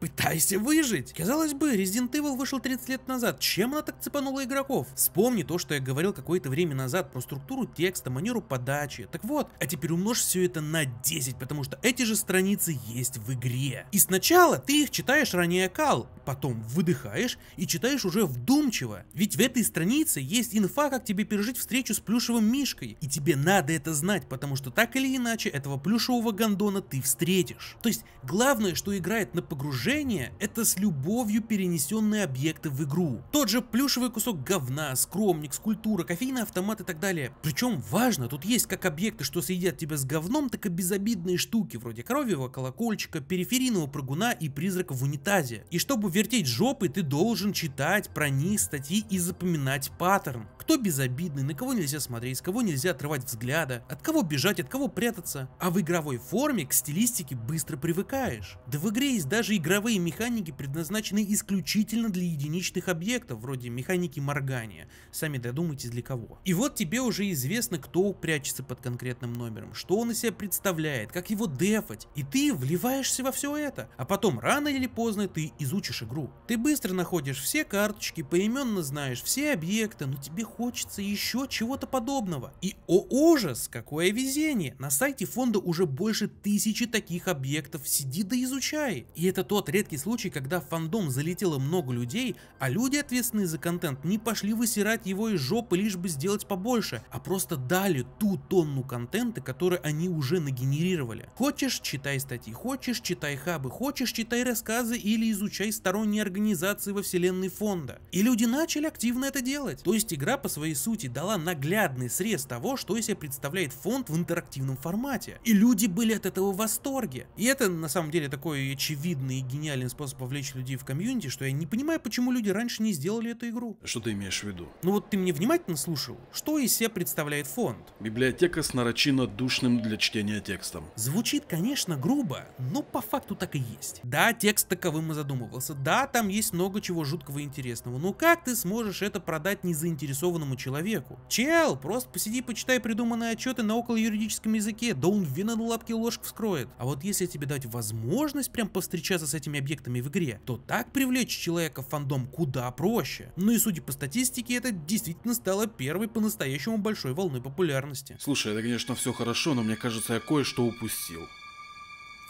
пытайся выжить. Казалось бы, Resident Evil вышел 30 лет назад. Чем она так цепанула игроков? Вспомни то, что я говорил какое-то время назад про структуру текста, манеру подачи. Так вот, а теперь умножь все это на 10, потому что эти же страницы есть в игре. И сначала ты их читаешь ранее кал, потом выдыхаешь и читаешь уже вдумчиво. Ведь в этой странице есть инфа, как тебе пережить встречу с плюшевым мишкой. И тебе надо это знать, потому что так или иначе этого плюшевого гондона ты встретишь. То есть главное, что играет на погружение Движение — это с любовью перенесенные объекты в игру. Тот же плюшевый кусок говна, скромник, скульптура, кофейный автомат и так далее. Причем важно, тут есть как объекты, что съедят тебя с говном, так и безобидные штуки, вроде коровьего колокольчика, периферийного прыгуна и призрака в унитазе. И чтобы вертеть жопы, ты должен читать про них статьи и запоминать паттерн. Кто безобидный, на кого нельзя смотреть, с кого нельзя отрывать взгляда, от кого бежать, от кого прятаться. А в игровой форме к стилистике быстро привыкаешь. Да в игре есть даже игровые игровые механики предназначены исключительно для единичных объектов, вроде механики моргания. Сами додумайтесь для кого. И вот тебе уже известно, кто прячется под конкретным номером, что он из себя представляет, как его дефать, и ты вливаешься во все это. А потом рано или поздно ты изучишь игру. Ты быстро находишь все карточки, поименно знаешь все объекты, но тебе хочется еще чего-то подобного. И о ужас, какое везение! На сайте фонда уже больше тысячи таких объектов, сиди да изучай. И это тот редкий случай, когда в фандом залетело много людей, а люди, ответственные за контент, не пошли высирать его из жопы, лишь бы сделать побольше, а просто дали ту тонну контента, который они уже нагенерировали. Хочешь, читай статьи, хочешь, читай хабы, хочешь, читай рассказы или изучай сторонние организации во вселенной фонда. И люди начали активно это делать. То есть игра по своей сути дала наглядный срез того, что из себя представляет фонд в интерактивном формате. И люди были от этого в восторге. И это на самом деле такой очевидный и гениален способ повлечь людей в комьюнити, что я не понимаю, почему люди раньше не сделали эту игру. Что ты имеешь в виду? Ну вот ты мне внимательно слушал, что из себя представляет фонд? Библиотека с нарочино душным для чтения текстом. Звучит, конечно, грубо, но по факту так и есть. Да, текст таковым и задумывался, да, там есть много чего жуткого и интересного, но как ты сможешь это продать незаинтересованному человеку? Чел, просто посиди, почитай придуманные отчеты на около юридическом языке, да он вина на лапке ложек вскроет. А вот если тебе дать возможность прям повстречаться с этими объектами в игре, то так привлечь человека в фандом куда проще. Ну и судя по статистике, это действительно стало первой по-настоящему большой волной популярности. Слушай, это конечно все хорошо, но мне кажется я кое-что упустил.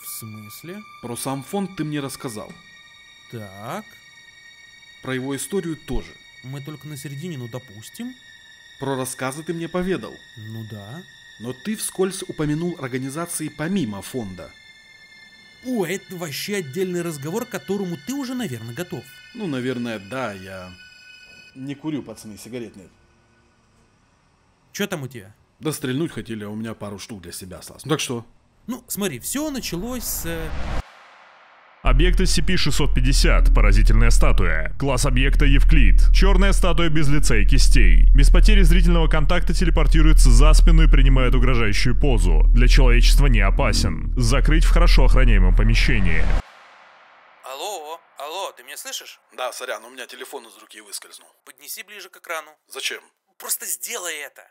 В смысле? Про сам фонд ты мне рассказал. Так. Про его историю тоже. Мы только на середине, ну допустим. Про рассказы ты мне поведал. Ну да. Но ты вскользь упомянул организации помимо фонда. О, это вообще отдельный разговор, к которому ты уже, наверное, готов. Ну, наверное, да, я не курю, пацаны, сигарет нет. Чё там у тебя? Да стрельнуть хотели, а у меня пару штук для себя осталось. Ну так что? Ну, смотри, все началось с... Э, Объект SCP-650. Поразительная статуя. Класс объекта Евклид. Черная статуя без лица и кистей. Без потери зрительного контакта телепортируется за спину и принимает угрожающую позу. Для человечества не опасен. Закрыть в хорошо охраняемом помещении. Алло, алло, ты меня слышишь? Да, сорян, у меня телефон из руки выскользнул. Поднеси ближе к экрану. Зачем? Просто сделай это.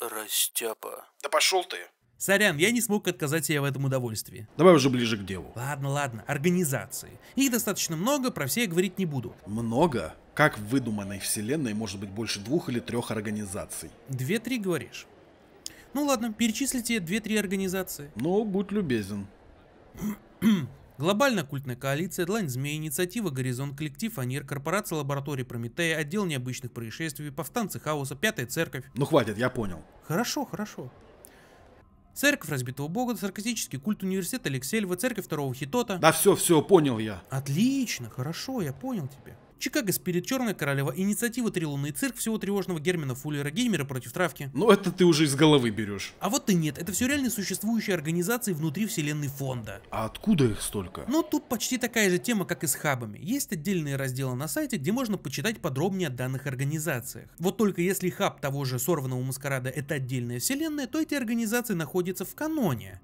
Растяпа. Да пошел ты. Сорян, я не смог отказать себе в этом удовольствии. Давай уже ближе к делу. Ладно, ладно, организации. Их достаточно много, про все я говорить не буду. Много? Как в выдуманной вселенной может быть больше двух или трех организаций? Две-три, говоришь? Ну ладно, перечислите две-три организации. Ну, будь любезен. [CLEARS THROAT] Глобальная культная коалиция, Длань Змей, Инициатива Горизонт, Коллектив Анир Корпорация Лаборатории Прометея, Отдел Необычных Происшествий, Повстанцы Хаоса, Пятая Церковь. Ну хватит, я понял. Хорошо, хорошо. Церковь разбитого бога, саркастический культ университета Алексеева, церковь второго Хитота. Да все, все, понял я. Отлично, хорошо, я понял тебя. Чикаго Спирит, Черная Королева, Инициатива Три Лунный Цирк, всего тревожного Гермина Фуллера Геймера против травки. Ну это ты уже из головы берешь. А вот и нет, это все реально существующие организации внутри вселенной фонда. А откуда их столько? Ну тут почти такая же тема, как и с хабами. Есть отдельные разделы на сайте, где можно почитать подробнее о данных организациях. Вот только если хаб того же сорванного маскарада это отдельная вселенная, то эти организации находятся в каноне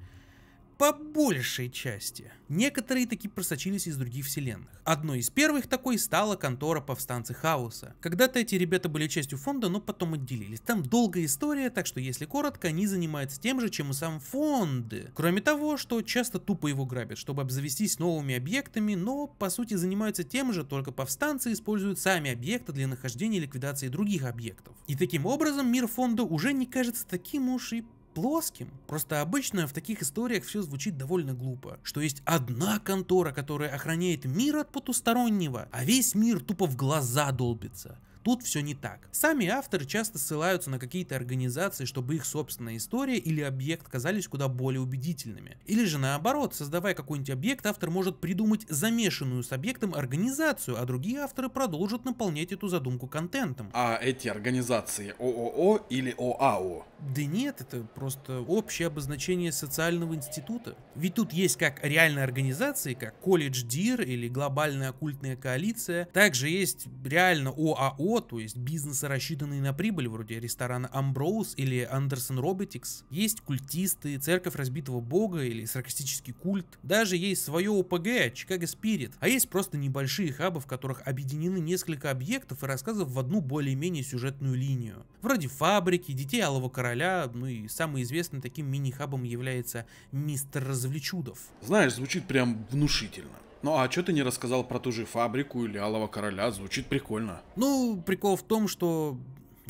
по большей части. Некоторые таки просочились из других вселенных. Одной из первых такой стала контора повстанцы Хаоса. Когда-то эти ребята были частью фонда, но потом отделились. Там долгая история, так что если коротко, они занимаются тем же, чем и сам фонд. Кроме того, что часто тупо его грабят, чтобы обзавестись новыми объектами, но по сути занимаются тем же, только повстанцы используют сами объекты для нахождения и ликвидации других объектов. И таким образом мир фонда уже не кажется таким уж и плоским, просто обычно в таких историях все звучит довольно глупо, что есть одна контора, которая охраняет мир от потустороннего, а весь мир тупо в глаза долбится. Тут все не так. Сами авторы часто ссылаются на какие-то организации, чтобы их собственная история или объект казались куда более убедительными. Или же наоборот, создавая какой-нибудь объект, автор может придумать замешанную с объектом организацию, а другие авторы продолжат наполнять эту задумку контентом. А эти организации ООО или ОАО? Да нет, это просто общее обозначение социального института. Ведь тут есть как реальные организации, как колледж ДИР или глобальная оккультная коалиция, также есть реально ОАО, год, то есть бизнесы, рассчитанные на прибыль, вроде ресторана Амброуз или Андерсон Роботикс. Есть культисты, церковь разбитого бога или саркастический культ. Даже есть свое ОПГ, Чикаго Спирит. А есть просто небольшие хабы, в которых объединены несколько объектов и рассказов в одну более-менее сюжетную линию. Вроде фабрики, детей Алого Короля, ну и самый известный таким мини-хабом является Мистер Развлечудов. Знаешь, звучит прям внушительно. Ну а что ты не рассказал про ту же фабрику или Алого Короля? Звучит прикольно. Ну, прикол в том, что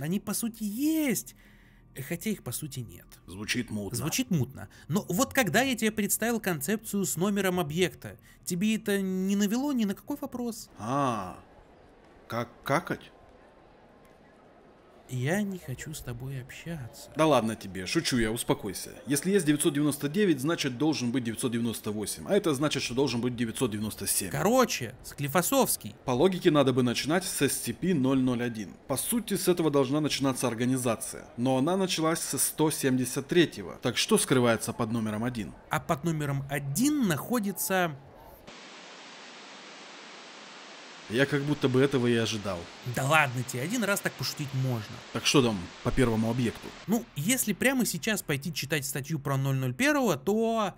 они по сути есть, э, хотя их по сути нет. Звучит мутно. Звучит мутно. Но вот когда я тебе представил концепцию с номером объекта, тебе это не навело ни на какой вопрос? А, как какать? Я не хочу с тобой общаться. Да ладно тебе, шучу я, успокойся. Если есть 999, значит должен быть 998, а это значит, что должен быть 997. Короче, Склифосовский. По логике надо бы начинать с SCP-001. По сути, с этого должна начинаться организация, но она началась со 173-го, так что скрывается под номером 1? А под номером 1 находится я как будто бы этого и ожидал. Да ладно тебе, один раз так пошутить можно. Так что там по первому объекту? Ну, если прямо сейчас пойти читать статью про 001, то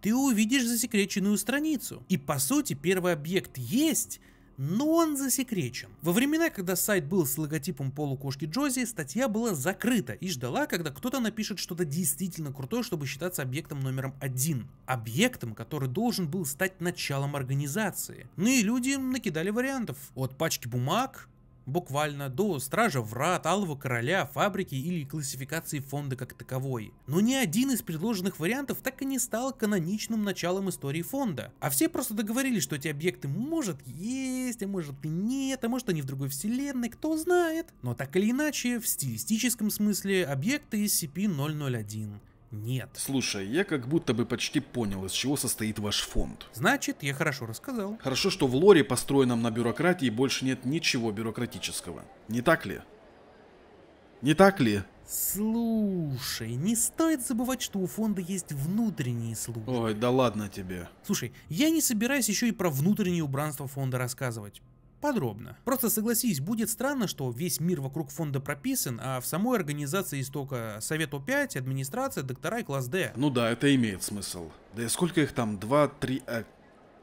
ты увидишь засекреченную страницу. И по сути первый объект есть, но он засекречен. Во времена, когда сайт был с логотипом полукошки Джози, статья была закрыта и ждала, когда кто-то напишет что-то действительно крутое, чтобы считаться объектом номером один. Объектом, который должен был стать началом организации. Ну и люди накидали вариантов. От пачки бумаг буквально, до Стража Врат, Алого Короля, Фабрики или классификации фонда как таковой. Но ни один из предложенных вариантов так и не стал каноничным началом истории фонда. А все просто договорились, что эти объекты может есть, а может и нет, а может они в другой вселенной, кто знает. Но так или иначе, в стилистическом смысле объекты SCP-001. Нет. Слушай, я как будто бы почти понял, из чего состоит ваш фонд. Значит, я хорошо рассказал. Хорошо, что в лоре, построенном на бюрократии, больше нет ничего бюрократического. Не так ли? Не так ли? Слушай, не стоит забывать, что у фонда есть внутренние службы. Ой, да ладно тебе. Слушай, я не собираюсь еще и про внутреннее убранство фонда рассказывать подробно. Просто согласись, будет странно, что весь мир вокруг фонда прописан, а в самой организации истока Совет О5, администрация, доктора и класс Д. Ну да, это имеет смысл. Да и сколько их там? Два, три... Э,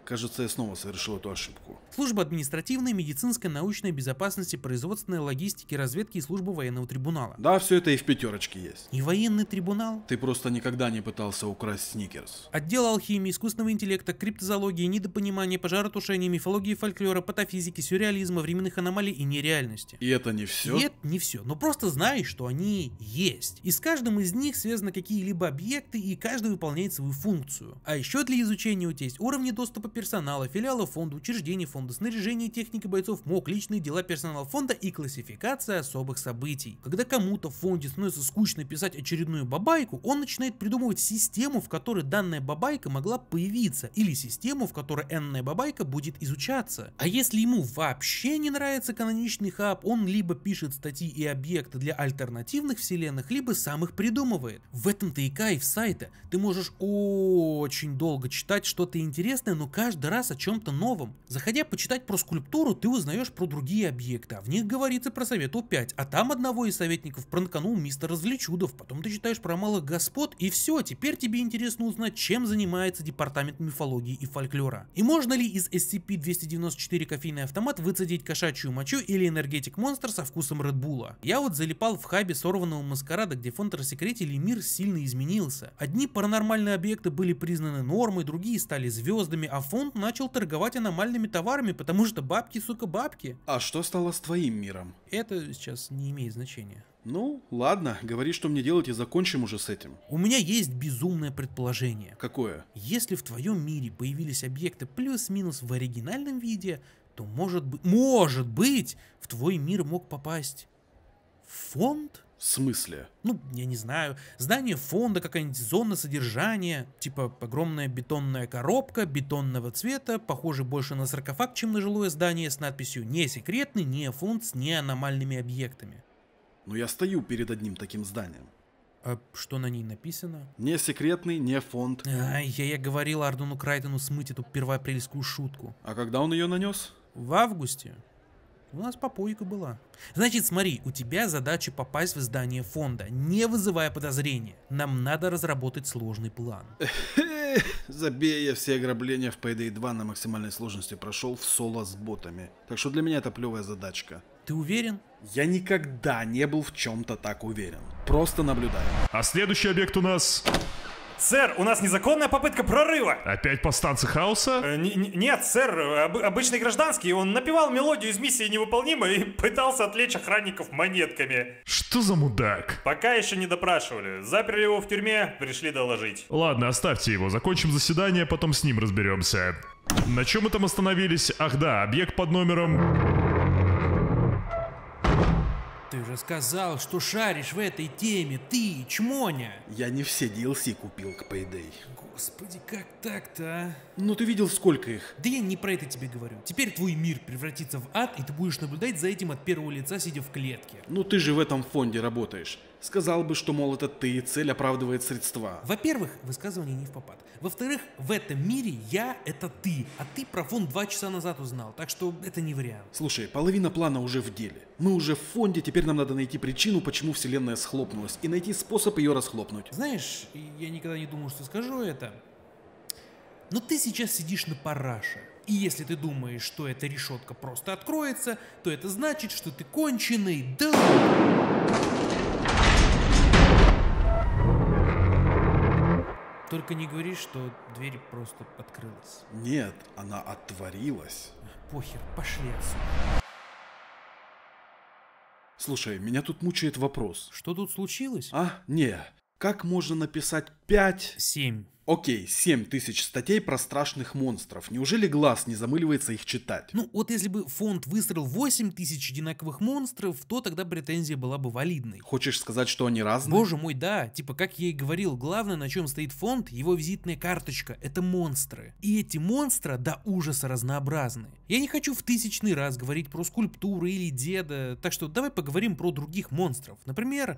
кажется, я снова совершил эту ошибку. Служба административной, медицинской, научной безопасности, производственной логистики, разведки и службы военного трибунала. Да, все это и в пятерочке есть. И военный трибунал? Ты просто никогда не пытался украсть сникерс. Отдел алхимии, искусственного интеллекта, криптозологии недопонимания, пожаротушения, мифологии, фольклора, патофизики, сюрреализма, временных аномалий и нереальности. И это не все? Нет, не все. Но просто знай, что они есть. И с каждым из них связаны какие-либо объекты, и каждый выполняет свою функцию. А еще для изучения у тебя есть уровни доступа персонала, филиала фонда, учреждений фонда, фонда, снаряжение техники бойцов, мог, личные дела персонала фонда и классификация особых событий. Когда кому-то в фонде становится скучно писать очередную бабайку, он начинает придумывать систему, в которой данная бабайка могла появиться, или систему, в которой n бабайка будет изучаться. А если ему вообще не нравится каноничный хаб, он либо пишет статьи и объекты для альтернативных вселенных, либо сам их придумывает. В этом-то и кайф сайта. Ты можешь очень долго читать что-то интересное, но каждый раз о чем-то новом. Заходя по почитать про скульптуру, ты узнаешь про другие объекты, а в них говорится про Совет О5, а там одного из советников пранканул мистер Развлечудов, потом ты читаешь про малых господ, и все, теперь тебе интересно узнать, чем занимается департамент мифологии и фольклора. И можно ли из SCP-294 кофейный автомат выцедить кошачью мочу или энергетик монстр со вкусом Редбула? Я вот залипал в хабе сорванного маскарада, где фонд рассекретили мир сильно изменился. Одни паранормальные объекты были признаны нормой, другие стали звездами, а фонд начал торговать аномальными товарами, партнерами, потому что бабки, сука, бабки. А что стало с твоим миром? Это сейчас не имеет значения. Ну, ладно, говори, что мне делать и закончим уже с этим. У меня есть безумное предположение. Какое? Если в твоем мире появились объекты плюс-минус в оригинальном виде, то может быть, может быть, в твой мир мог попасть фонд? В смысле? Ну, я не знаю. Здание фонда, какая-нибудь зона содержания. Типа огромная бетонная коробка, бетонного цвета, похоже больше на саркофаг, чем на жилое здание с надписью «Не секретный», «Не фонд» с неаномальными объектами. Но ну, я стою перед одним таким зданием. А что на ней написано? Не секретный, не фонд. А, я, я говорил Ардуну Крайтону смыть эту первоапрельскую шутку. А когда он ее нанес? В августе. У нас попойка была. Значит, смотри, у тебя задача попасть в здание фонда, не вызывая подозрения. Нам надо разработать сложный план. [LAUGHS] Забей, я все ограбления в Payday 2 на максимальной сложности прошел в соло с ботами. Так что для меня это плевая задачка. Ты уверен? Я никогда не был в чем-то так уверен. Просто наблюдаю. А следующий объект у нас... Сэр, у нас незаконная попытка прорыва. Опять повстанцы хаоса? Э, нет, сэр, об обычный гражданский. Он напевал мелодию из миссии невыполнима и [LAUGHS] пытался отвлечь охранников монетками. Что за мудак? Пока еще не допрашивали. Заперли его в тюрьме, пришли доложить. Ладно, оставьте его. Закончим заседание, потом с ним разберемся. На чем мы там остановились? Ах да, объект под номером... Ты же сказал, что шаришь в этой теме, ты, чмоня! Я не все DLC купил к Payday. Господи, как так-то, а? Ну ты видел сколько их? Да я не про это тебе говорю. Теперь твой мир превратится в ад, и ты будешь наблюдать за этим от первого лица, сидя в клетке. Ну ты же в этом фонде работаешь сказал бы, что, мол, это ты, цель оправдывает средства. Во-первых, высказывание не в попад. Во-вторых, в этом мире я — это ты, а ты про фонд два часа назад узнал, так что это не вариант. Слушай, половина плана уже в деле. Мы уже в фонде, теперь нам надо найти причину, почему вселенная схлопнулась, и найти способ ее расхлопнуть. Знаешь, я никогда не думал, что скажу это, но ты сейчас сидишь на параше. И если ты думаешь, что эта решетка просто откроется, то это значит, что ты конченый, да... Только не говори, что дверь просто открылась. Нет, она отворилась. Похер, пошли отсюда. Слушай, меня тут мучает вопрос. Что тут случилось? А, не, как можно написать 5? 7. Окей, 7 тысяч статей про страшных монстров. Неужели глаз не замыливается их читать? Ну, вот если бы фонд выстроил 8 тысяч одинаковых монстров, то тогда претензия была бы валидной. Хочешь сказать, что они разные? Боже мой, да. Типа, как я и говорил, главное, на чем стоит фонд, его визитная карточка — это монстры. И эти монстры до ужаса разнообразны. Я не хочу в тысячный раз говорить про скульптуры или деда, так что давай поговорим про других монстров. Например,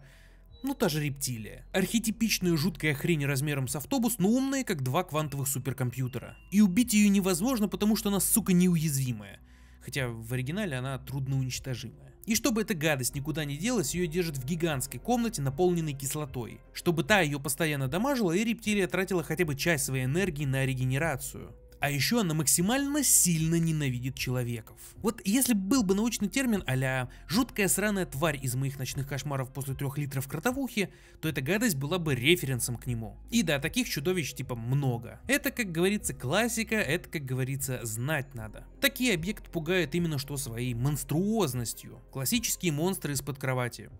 ну та же рептилия. Архетипичная жуткая хрень размером с автобус, но умная, как два квантовых суперкомпьютера. И убить ее невозможно, потому что она, сука, неуязвимая. Хотя в оригинале она трудно уничтожимая. И чтобы эта гадость никуда не делась, ее держат в гигантской комнате, наполненной кислотой. Чтобы та ее постоянно дамажила, и рептилия тратила хотя бы часть своей энергии на регенерацию. А еще она максимально сильно ненавидит человеков. Вот если был бы научный термин а «жуткая сраная тварь из моих ночных кошмаров после трех литров кротовухи», то эта гадость была бы референсом к нему. И да, таких чудовищ типа много. Это, как говорится, классика, это, как говорится, знать надо. Такие объекты пугают именно что своей монструозностью. Классические монстры из-под кровати.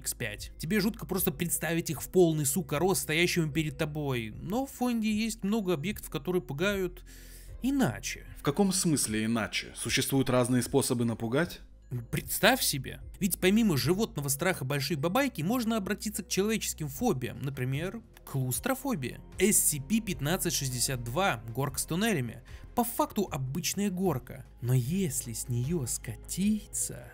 X5. Тебе жутко просто представить их в полный, сука, рост, стоящими перед тобой. Но в фонде есть много объектов, которые пугают иначе. В каком смысле иначе? Существуют разные способы напугать? Представь себе. Ведь помимо животного страха большие бабайки можно обратиться к человеческим фобиям, например, клаустрофобия. SCP-1562 – горка с туннелями. По факту обычная горка. Но если с нее скатиться,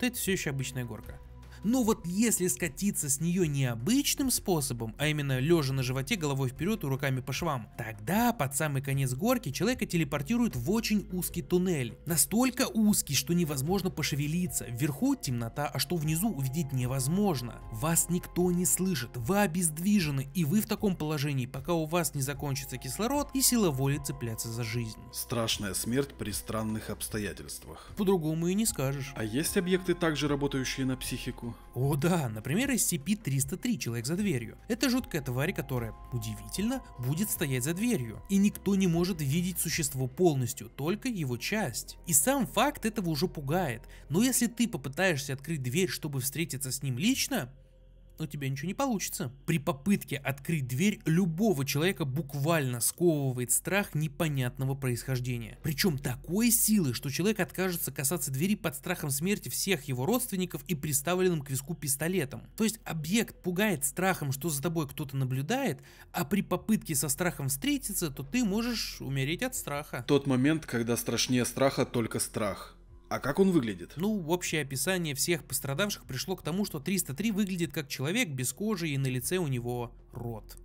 то это все еще обычная горка. Но вот если скатиться с нее необычным способом, а именно лежа на животе, головой вперед и руками по швам, тогда под самый конец горки человека телепортируют в очень узкий туннель. Настолько узкий, что невозможно пошевелиться. Вверху темнота, а что внизу увидеть невозможно. Вас никто не слышит, вы обездвижены, и вы в таком положении, пока у вас не закончится кислород и сила воли цепляться за жизнь. Страшная смерть при странных обстоятельствах. По-другому и не скажешь. А есть объекты, также работающие на психику? О да, например, SCP-303 «Человек за дверью». Это жуткая тварь, которая, удивительно, будет стоять за дверью. И никто не может видеть существо полностью, только его часть. И сам факт этого уже пугает. Но если ты попытаешься открыть дверь, чтобы встретиться с ним лично, у тебя ничего не получится. При попытке открыть дверь любого человека буквально сковывает страх непонятного происхождения. Причем такой силы, что человек откажется касаться двери под страхом смерти всех его родственников и приставленным к виску пистолетом. То есть объект пугает страхом, что за тобой кто-то наблюдает, а при попытке со страхом встретиться, то ты можешь умереть от страха. Тот момент, когда страшнее страха только страх. А как он выглядит? Ну, общее описание всех пострадавших пришло к тому, что 303 выглядит как человек без кожи и на лице у него рот.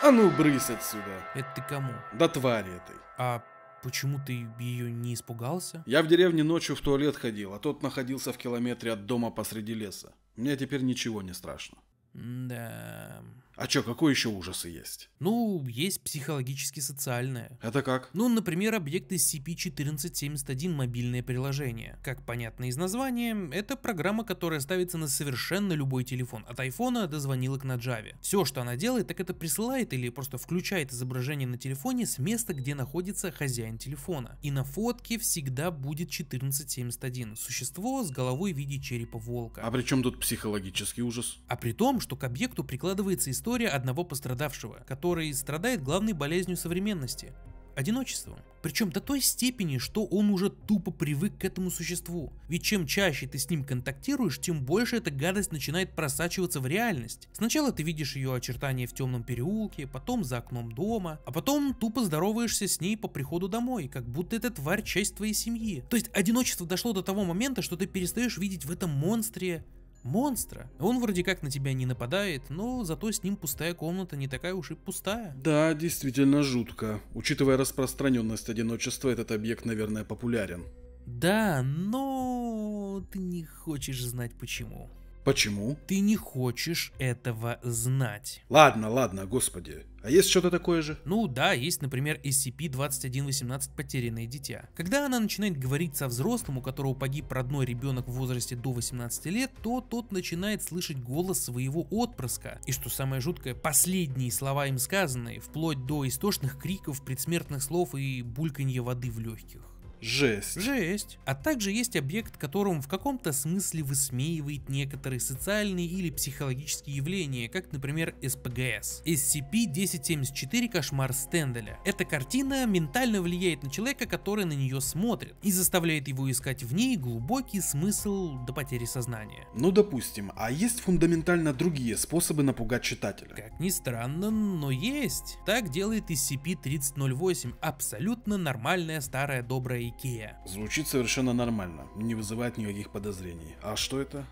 А ну, брысь отсюда. Это ты кому? Да твари этой. А почему ты ее не испугался? Я в деревне ночью в туалет ходил, а тот находился в километре от дома посреди леса. Мне теперь ничего не страшно. Да... А чё, какой еще ужасы есть? Ну, есть психологически-социальное. Это как? Ну, например, объект из SCP-1471 мобильное приложение. Как понятно из названия, это программа, которая ставится на совершенно любой телефон, от айфона до звонилок на Java. Все, что она делает, так это присылает или просто включает изображение на телефоне с места, где находится хозяин телефона. И на фотке всегда будет 1471, существо с головой в виде черепа волка. А при чем тут психологический ужас? А при том, что к объекту прикладывается из история одного пострадавшего, который страдает главной болезнью современности – одиночеством. Причем до той степени, что он уже тупо привык к этому существу. Ведь чем чаще ты с ним контактируешь, тем больше эта гадость начинает просачиваться в реальность. Сначала ты видишь ее очертания в темном переулке, потом за окном дома, а потом тупо здороваешься с ней по приходу домой, как будто эта тварь часть твоей семьи. То есть одиночество дошло до того момента, что ты перестаешь видеть в этом монстре монстра. Он вроде как на тебя не нападает, но зато с ним пустая комната не такая уж и пустая. Да, действительно жутко. Учитывая распространенность одиночества, этот объект, наверное, популярен. Да, но ты не хочешь знать почему. Почему? Ты не хочешь этого знать. Ладно, ладно, господи. А есть что-то такое же? Ну да, есть, например, SCP-2118 «Потерянное дитя». Когда она начинает говорить со взрослым, у которого погиб родной ребенок в возрасте до 18 лет, то тот начинает слышать голос своего отпрыска. И что самое жуткое, последние слова им сказанные, вплоть до истошных криков, предсмертных слов и бульканья воды в легких. Жесть. Жесть. А также есть объект, которым в каком-то смысле высмеивает некоторые социальные или психологические явления, как, например, СПГС. SCP-1074 «Кошмар Стенделя». Эта картина ментально влияет на человека, который на нее смотрит, и заставляет его искать в ней глубокий смысл до потери сознания. Ну, допустим, а есть фундаментально другие способы напугать читателя? Как ни странно, но есть. Так делает SCP-3008, абсолютно нормальная старая добрая Икея. Звучит совершенно нормально, не вызывает никаких подозрений. А что это?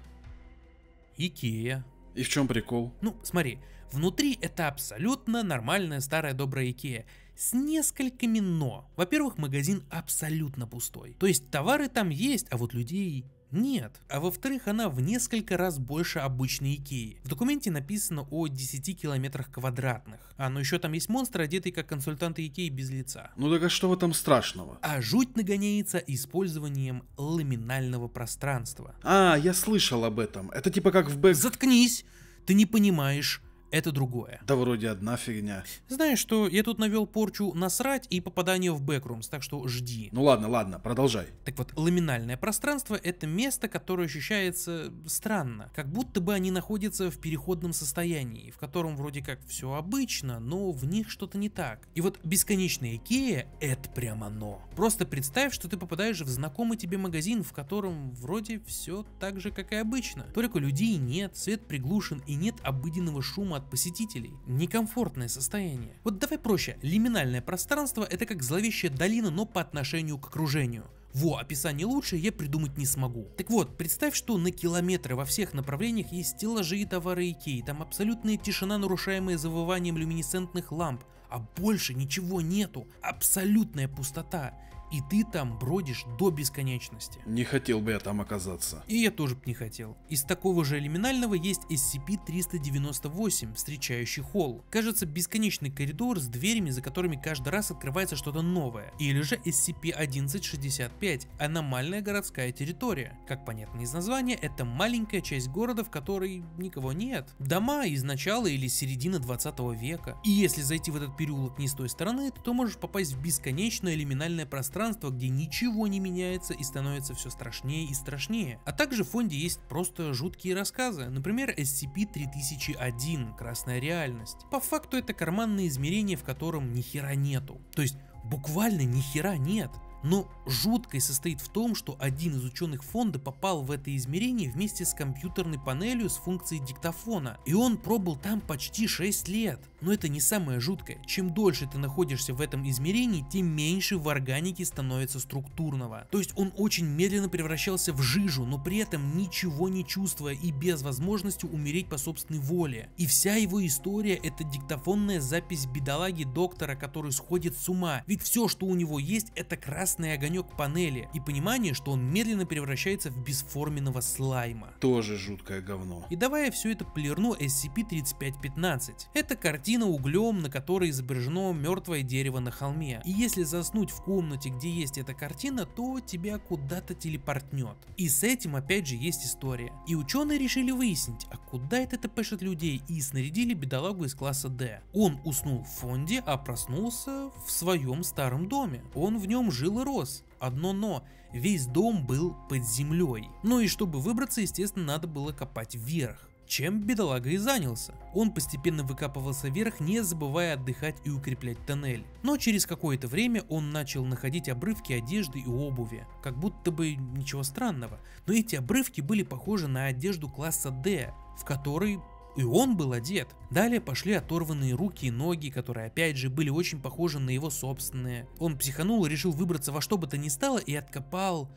Икея. И в чем прикол? Ну, смотри, внутри это абсолютно нормальная старая добрая Икея. С несколькими но. Во-первых, магазин абсолютно пустой. То есть товары там есть, а вот людей нет. А во-вторых, она в несколько раз больше обычной Икеи. В документе написано о 10 километрах квадратных. А, ну еще там есть монстр, одетый как консультанты Икеи без лица. Ну так а что в этом страшного? А жуть нагоняется использованием ламинального пространства. А, я слышал об этом. Это типа как в Б... Заткнись! Ты не понимаешь это другое. Да вроде одна фигня. Знаешь что, я тут навел порчу насрать и попадание в бэкрумс, так что жди. Ну ладно, ладно, продолжай. Так вот, ламинальное пространство — это место, которое ощущается странно, как будто бы они находятся в переходном состоянии, в котором вроде как все обычно, но в них что-то не так. И вот бесконечная Икея — это прямо оно. Просто представь, что ты попадаешь в знакомый тебе магазин, в котором вроде все так же, как и обычно. Только людей нет, свет приглушен и нет обыденного шума от посетителей. Некомфортное состояние. Вот давай проще, лиминальное пространство это как зловещая долина, но по отношению к окружению. Во, описание лучше я придумать не смогу. Так вот, представь, что на километры во всех направлениях есть стеллажи и товары Икеи, там абсолютная тишина, нарушаемая завыванием люминесцентных ламп, а больше ничего нету, абсолютная пустота и ты там бродишь до бесконечности. Не хотел бы я там оказаться. И я тоже бы не хотел. Из такого же элиминального есть SCP-398, встречающий холл. Кажется, бесконечный коридор с дверями, за которыми каждый раз открывается что-то новое. Или же SCP-1165, аномальная городская территория. Как понятно из названия, это маленькая часть города, в которой никого нет. Дома из начала или середины 20 века. И если зайти в этот переулок не с той стороны, то можешь попасть в бесконечное элиминальное пространство пространство, где ничего не меняется и становится все страшнее и страшнее. А также в фонде есть просто жуткие рассказы, например SCP-3001 «Красная реальность». По факту это карманное измерение, в котором ни хера нету. То есть буквально ни хера нет. Но жуткость состоит в том, что один из ученых фонда попал в это измерение вместе с компьютерной панелью с функцией диктофона, и он пробыл там почти 6 лет. Но это не самое жуткое. Чем дольше ты находишься в этом измерении, тем меньше в органике становится структурного. То есть он очень медленно превращался в жижу, но при этом ничего не чувствуя и без возможности умереть по собственной воле. И вся его история это диктофонная запись бедолаги доктора, который сходит с ума. Ведь все, что у него есть, это красный красный огонек панели и понимание, что он медленно превращается в бесформенного слайма. Тоже жуткое говно. И давая все это полирну SCP-3515. Это картина углем, на которой изображено мертвое дерево на холме. И если заснуть в комнате, где есть эта картина, то тебя куда-то телепортнет. И с этим опять же есть история. И ученые решили выяснить, а куда это тпшит людей и снарядили бедолагу из класса D. Он уснул в фонде, а проснулся в своем старом доме. Он в нем жил и много Одно но, весь дом был под землей. Ну и чтобы выбраться, естественно, надо было копать вверх. Чем бедолага и занялся. Он постепенно выкапывался вверх, не забывая отдыхать и укреплять тоннель. Но через какое-то время он начал находить обрывки одежды и обуви. Как будто бы ничего странного. Но эти обрывки были похожи на одежду класса D, в которой и он был одет. Далее пошли оторванные руки и ноги, которые опять же были очень похожи на его собственные. Он психанул и решил выбраться во что бы то ни стало и откопал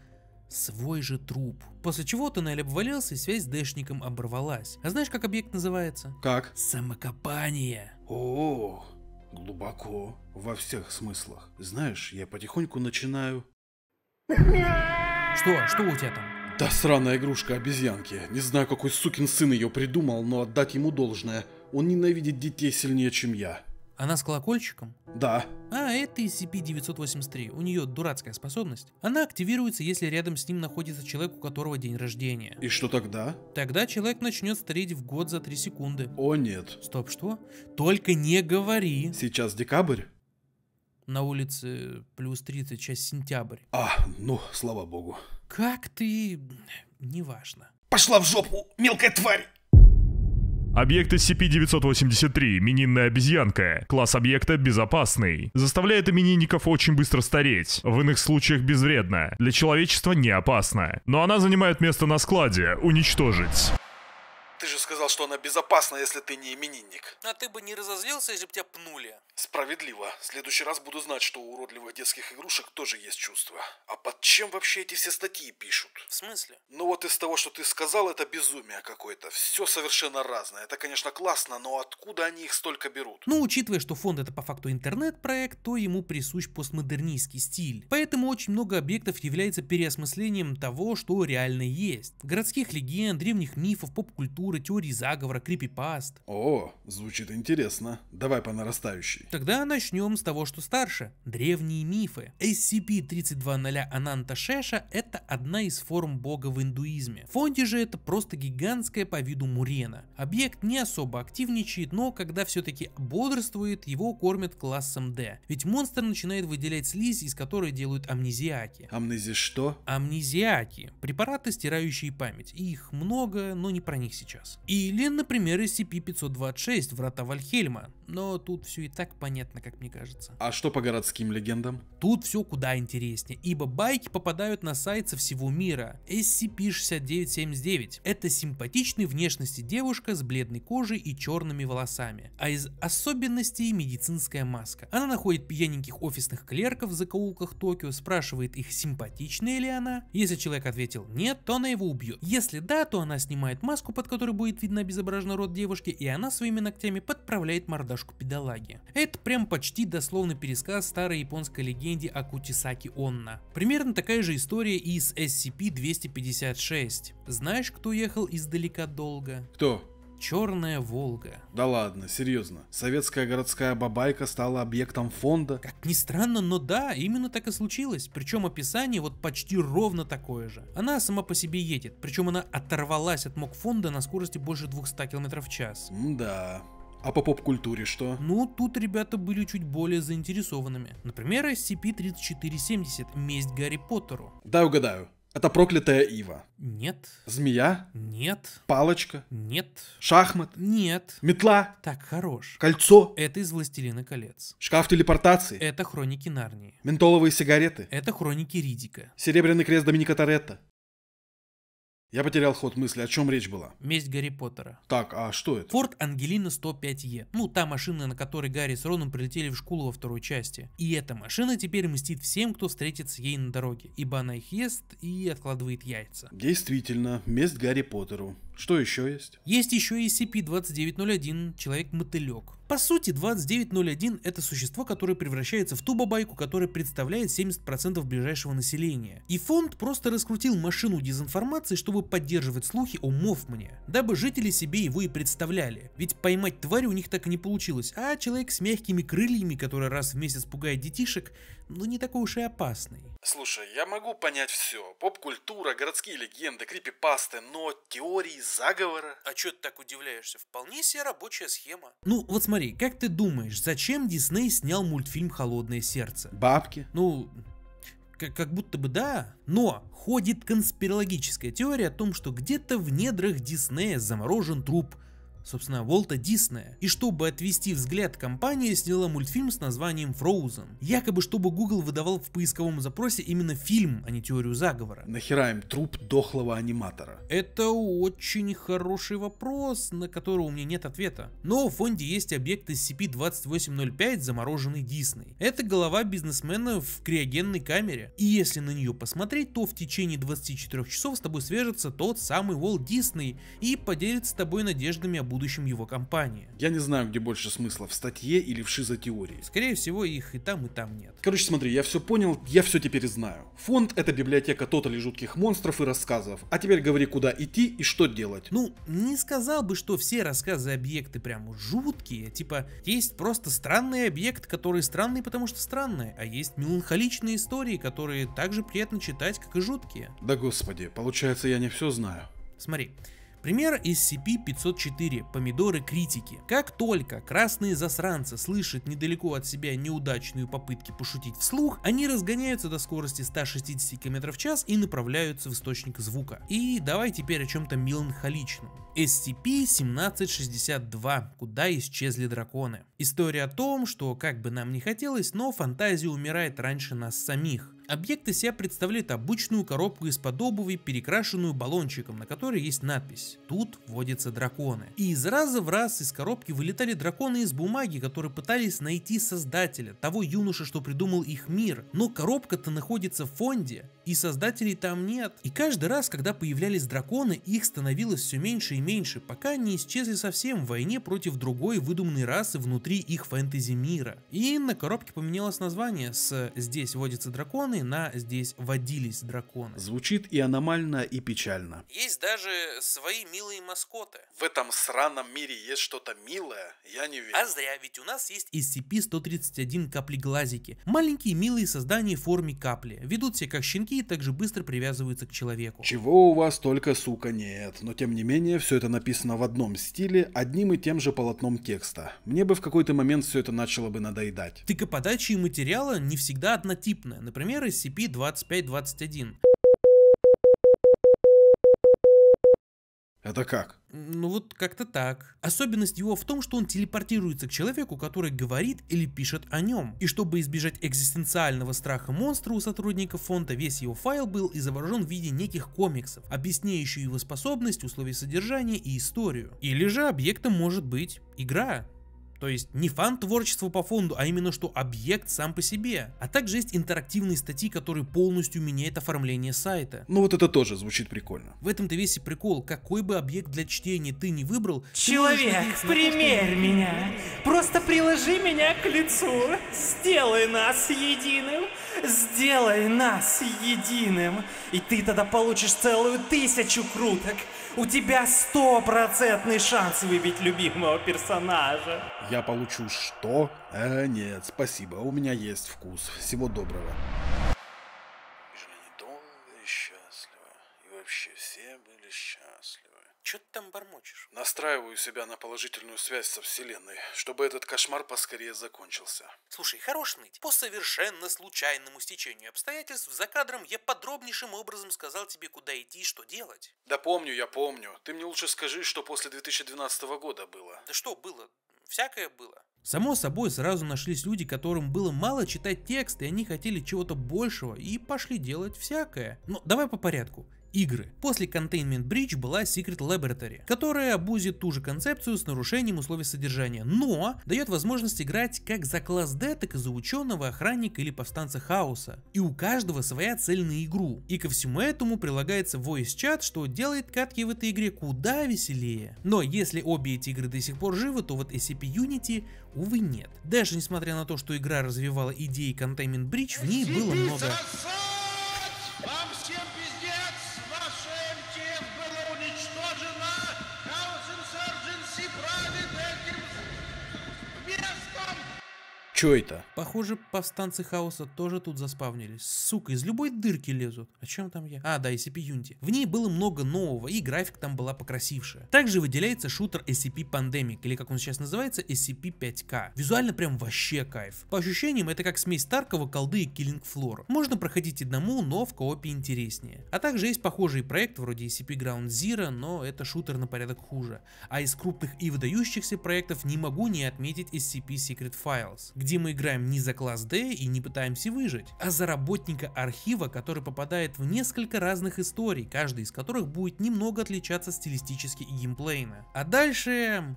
свой же труп. После чего тоннель обвалился и связь с дэшником оборвалась. А знаешь, как объект называется? Как? Самокопание. О, глубоко, во всех смыслах. Знаешь, я потихоньку начинаю... Что? Что у тебя там? Та сраная игрушка обезьянки. Не знаю, какой сукин сын ее придумал, но отдать ему должное. Он ненавидит детей сильнее, чем я. Она с колокольчиком? Да. А, это SCP-983. У нее дурацкая способность. Она активируется, если рядом с ним находится человек, у которого день рождения. И что тогда? Тогда человек начнет стареть в год за 3 секунды. О нет. Стоп, что? Только не говори. Сейчас декабрь? На улице плюс 30, часть сентябрь. А, ну, слава богу. Как ты... неважно. Пошла в жопу, мелкая тварь! Объект SCP-983, мининная обезьянка. Класс объекта безопасный. Заставляет именинников очень быстро стареть. В иных случаях безвредно. Для человечества не опасно. Но она занимает место на складе. Уничтожить. Ты же сказал, что она безопасна, если ты не именинник. А ты бы не разозлился, если бы тебя пнули. Справедливо. В следующий раз буду знать, что у уродливых детских игрушек тоже есть чувства. А под чем вообще эти все статьи пишут? В смысле? Ну вот из того, что ты сказал, это безумие какое-то. Все совершенно разное. Это, конечно, классно, но откуда они их столько берут? Ну, учитывая, что фонд это по факту интернет-проект, то ему присущ постмодернистский стиль. Поэтому очень много объектов является переосмыслением того, что реально есть. Городских легенд, древних мифов, поп-культуры, теории заговора, крипипаст. О, звучит интересно. Давай по нарастающей. Тогда начнем с того, что старше. Древние мифы. SCP-3200 Ананта Шеша – это одна из форм бога в индуизме. В фонде же это просто гигантская по виду мурена. Объект не особо активничает, но когда все-таки бодрствует, его кормят классом D. Ведь монстр начинает выделять слизь, из которой делают амнезиаки. Амнези что? Амнезиаки. Препараты, стирающие память. Их много, но не про них сейчас. Или, например, SCP-526 Врата Вальхельма но тут все и так понятно, как мне кажется. А что по городским легендам? Тут все куда интереснее, ибо байки попадают на сайт со всего мира. SCP-6979 – это симпатичный внешности девушка с бледной кожей и черными волосами, а из особенностей медицинская маска. Она находит пьяненьких офисных клерков в закоулках Токио, спрашивает их, симпатичная ли она. Если человек ответил нет, то она его убьет. Если да, то она снимает маску, под которой будет видно обезображенный рот девушки, и она своими ногтями подправляет мордашку какашку педалаги. Это прям почти дословный пересказ старой японской легенде о Кутисаки Онна. Примерно такая же история и с SCP-256. Знаешь, кто ехал издалека долго? Кто? Черная Волга. Да ладно, серьезно. Советская городская бабайка стала объектом фонда. Как ни странно, но да, именно так и случилось. Причем описание вот почти ровно такое же. Она сама по себе едет, причем она оторвалась от мок фонда на скорости больше 200 км в час. Да. А по поп-культуре что? Ну, тут ребята были чуть более заинтересованными. Например, SCP-3470 «Месть Гарри Поттеру». Дай угадаю. Это проклятая Ива. Нет. Змея? Нет. Палочка? Нет. Шахмат? Нет. Метла? Так, хорош. Кольцо? Это из «Властелина колец». Шкаф телепортации? Это «Хроники Нарнии». Ментоловые сигареты? Это «Хроники Ридика». Серебряный крест Доминика Торетто? Я потерял ход мысли, о чем речь была? Месть Гарри Поттера. Так, а что это? Форд Ангелина 105Е. Ну, та машина, на которой Гарри с Роном прилетели в школу во второй части. И эта машина теперь мстит всем, кто встретится ей на дороге, ибо она их ест и откладывает яйца. Действительно, месть Гарри Поттеру. Что еще есть? Есть еще SCP-2901, человек-мотылек. По сути, 2901 это существо, которое превращается в тубобайку, бабайку, которая представляет 70% ближайшего населения. И фонд просто раскрутил машину дезинформации, чтобы поддерживать слухи о Мофмане, дабы жители себе его и представляли. Ведь поймать тварь у них так и не получилось, а человек с мягкими крыльями, который раз в месяц пугает детишек, ну не такой уж и опасный. Слушай, я могу понять все. Поп-культура, городские легенды, крипипасты, но теории заговора... А что ты так удивляешься? Вполне себе рабочая схема. Ну вот смотри, как ты думаешь, зачем Дисней снял мультфильм «Холодное сердце»? Бабки. Ну, как будто бы да, но ходит конспирологическая теория о том, что где-то в недрах Диснея заморожен труп собственно, Волта Диснея, и чтобы отвести взгляд, компания сняла мультфильм с названием Frozen, якобы чтобы Google выдавал в поисковом запросе именно фильм, а не теорию заговора. Нахера им труп дохлого аниматора? Это очень хороший вопрос, на который у меня нет ответа. Но в фонде есть объект SCP-2805 замороженный Дисней. Это голова бизнесмена в криогенной камере. И если на нее посмотреть, то в течение 24 часов с тобой свяжется тот самый Уолт Дисней и поделится с тобой надеждами об будущем его компании. Я не знаю, где больше смысла, в статье или в шизотеории. Скорее всего, их и там, и там нет. Короче, смотри, я все понял, я все теперь знаю. Фонд — это библиотека тотали жутких монстров и рассказов. А теперь говори, куда идти и что делать. Ну, не сказал бы, что все рассказы объекты прям жуткие. Типа, есть просто странные объекты, которые странные, потому что странные. А есть меланхоличные истории, которые также приятно читать, как и жуткие. Да господи, получается, я не все знаю. Смотри, Пример SCP-504 помидоры критики. Как только красные засранцы слышат недалеко от себя неудачную попытки пошутить вслух, они разгоняются до скорости 160 км в час и направляются в источник звука. И давай теперь о чем-то меланхоличном. SCP-1762, куда исчезли драконы. История о том, что как бы нам не хотелось, но фантазия умирает раньше нас самих. Объекты себя представляют обычную коробку из-под обуви, перекрашенную баллончиком, на которой есть надпись «Тут водятся драконы». И из раза в раз из коробки вылетали драконы из бумаги, которые пытались найти создателя, того юноша, что придумал их мир. Но коробка-то находится в фонде, и создателей там нет. И каждый раз, когда появлялись драконы, их становилось все меньше и меньше, пока не исчезли совсем в войне против другой выдуманной расы внутри их фэнтези мира. И на коробке поменялось название с «Здесь водятся драконы» на «Здесь водились драконы». Звучит и аномально, и печально. Есть даже свои милые маскоты. В этом сраном мире есть что-то милое, я не верю. А зря, ведь у нас есть SCP-131 капли глазики. Маленькие милые создания в форме капли. Ведут себя как щенки простые также быстро привязываются к человеку. Чего у вас только, сука, нет. Но тем не менее, все это написано в одном стиле, одним и тем же полотном текста. Мне бы в какой-то момент все это начало бы надоедать. Тыка подачи и материала не всегда однотипная. Например, SCP-2521. Это как? Ну вот как-то так. Особенность его в том, что он телепортируется к человеку, который говорит или пишет о нем. И чтобы избежать экзистенциального страха монстра у сотрудников фонда, весь его файл был изображен в виде неких комиксов, объясняющих его способность, условия содержания и историю. Или же объектом может быть игра, то есть не фан творчества по фонду, а именно что объект сам по себе. А также есть интерактивные статьи, которые полностью меняют оформление сайта. Ну вот это тоже звучит прикольно. В этом-то весь и прикол. Какой бы объект для чтения ты не выбрал... Человек, ты примерь меня. Просто приложи меня к лицу. Сделай нас единым. Сделай нас единым. И ты тогда получишь целую тысячу круток. У тебя стопроцентный шанс выбить любимого персонажа. Я получу что? Э, нет, спасибо, у меня есть вкус. Всего доброго. Что ты там бормочешь? Настраиваю себя на положительную связь со Вселенной, чтобы этот кошмар поскорее закончился. Слушай, хорош ныть. По совершенно случайному стечению обстоятельств за кадром я подробнейшим образом сказал тебе, куда идти и что делать. Да помню, я помню. Ты мне лучше скажи, что после 2012 года было. Да что было? Всякое было. Само собой, сразу нашлись люди, которым было мало читать текст, и они хотели чего-то большего, и пошли делать всякое. Но ну, давай по порядку игры. После Containment Bridge была Secret Laboratory, которая обузит ту же концепцию с нарушением условий содержания, но дает возможность играть как за класс D, так и за ученого, охранника или повстанца хаоса. И у каждого своя цель на игру. И ко всему этому прилагается voice чат, что делает катки в этой игре куда веселее. Но если обе эти игры до сих пор живы, то вот SCP Unity, увы, нет. Даже несмотря на то, что игра развивала идеи Containment Bridge, в ней было много... Чё это? Похоже, повстанцы хаоса тоже тут заспавнились. Сука, из любой дырки лезут. А чем там я? А, да, SCP Unity. В ней было много нового, и график там была покрасившая. Также выделяется шутер SCP Pandemic, или как он сейчас называется, SCP-5K. Визуально прям вообще кайф. По ощущениям, это как смесь Таркова, колды и Killing Floor. Можно проходить одному, но в коопе интереснее. А также есть похожий проект вроде SCP Ground Zero, но это шутер на порядок хуже. А из крупных и выдающихся проектов не могу не отметить SCP Secret Files, где мы играем не за класс D и не пытаемся выжить, а за работника архива, который попадает в несколько разных историй, каждая из которых будет немного отличаться стилистически и геймплейно. А дальше...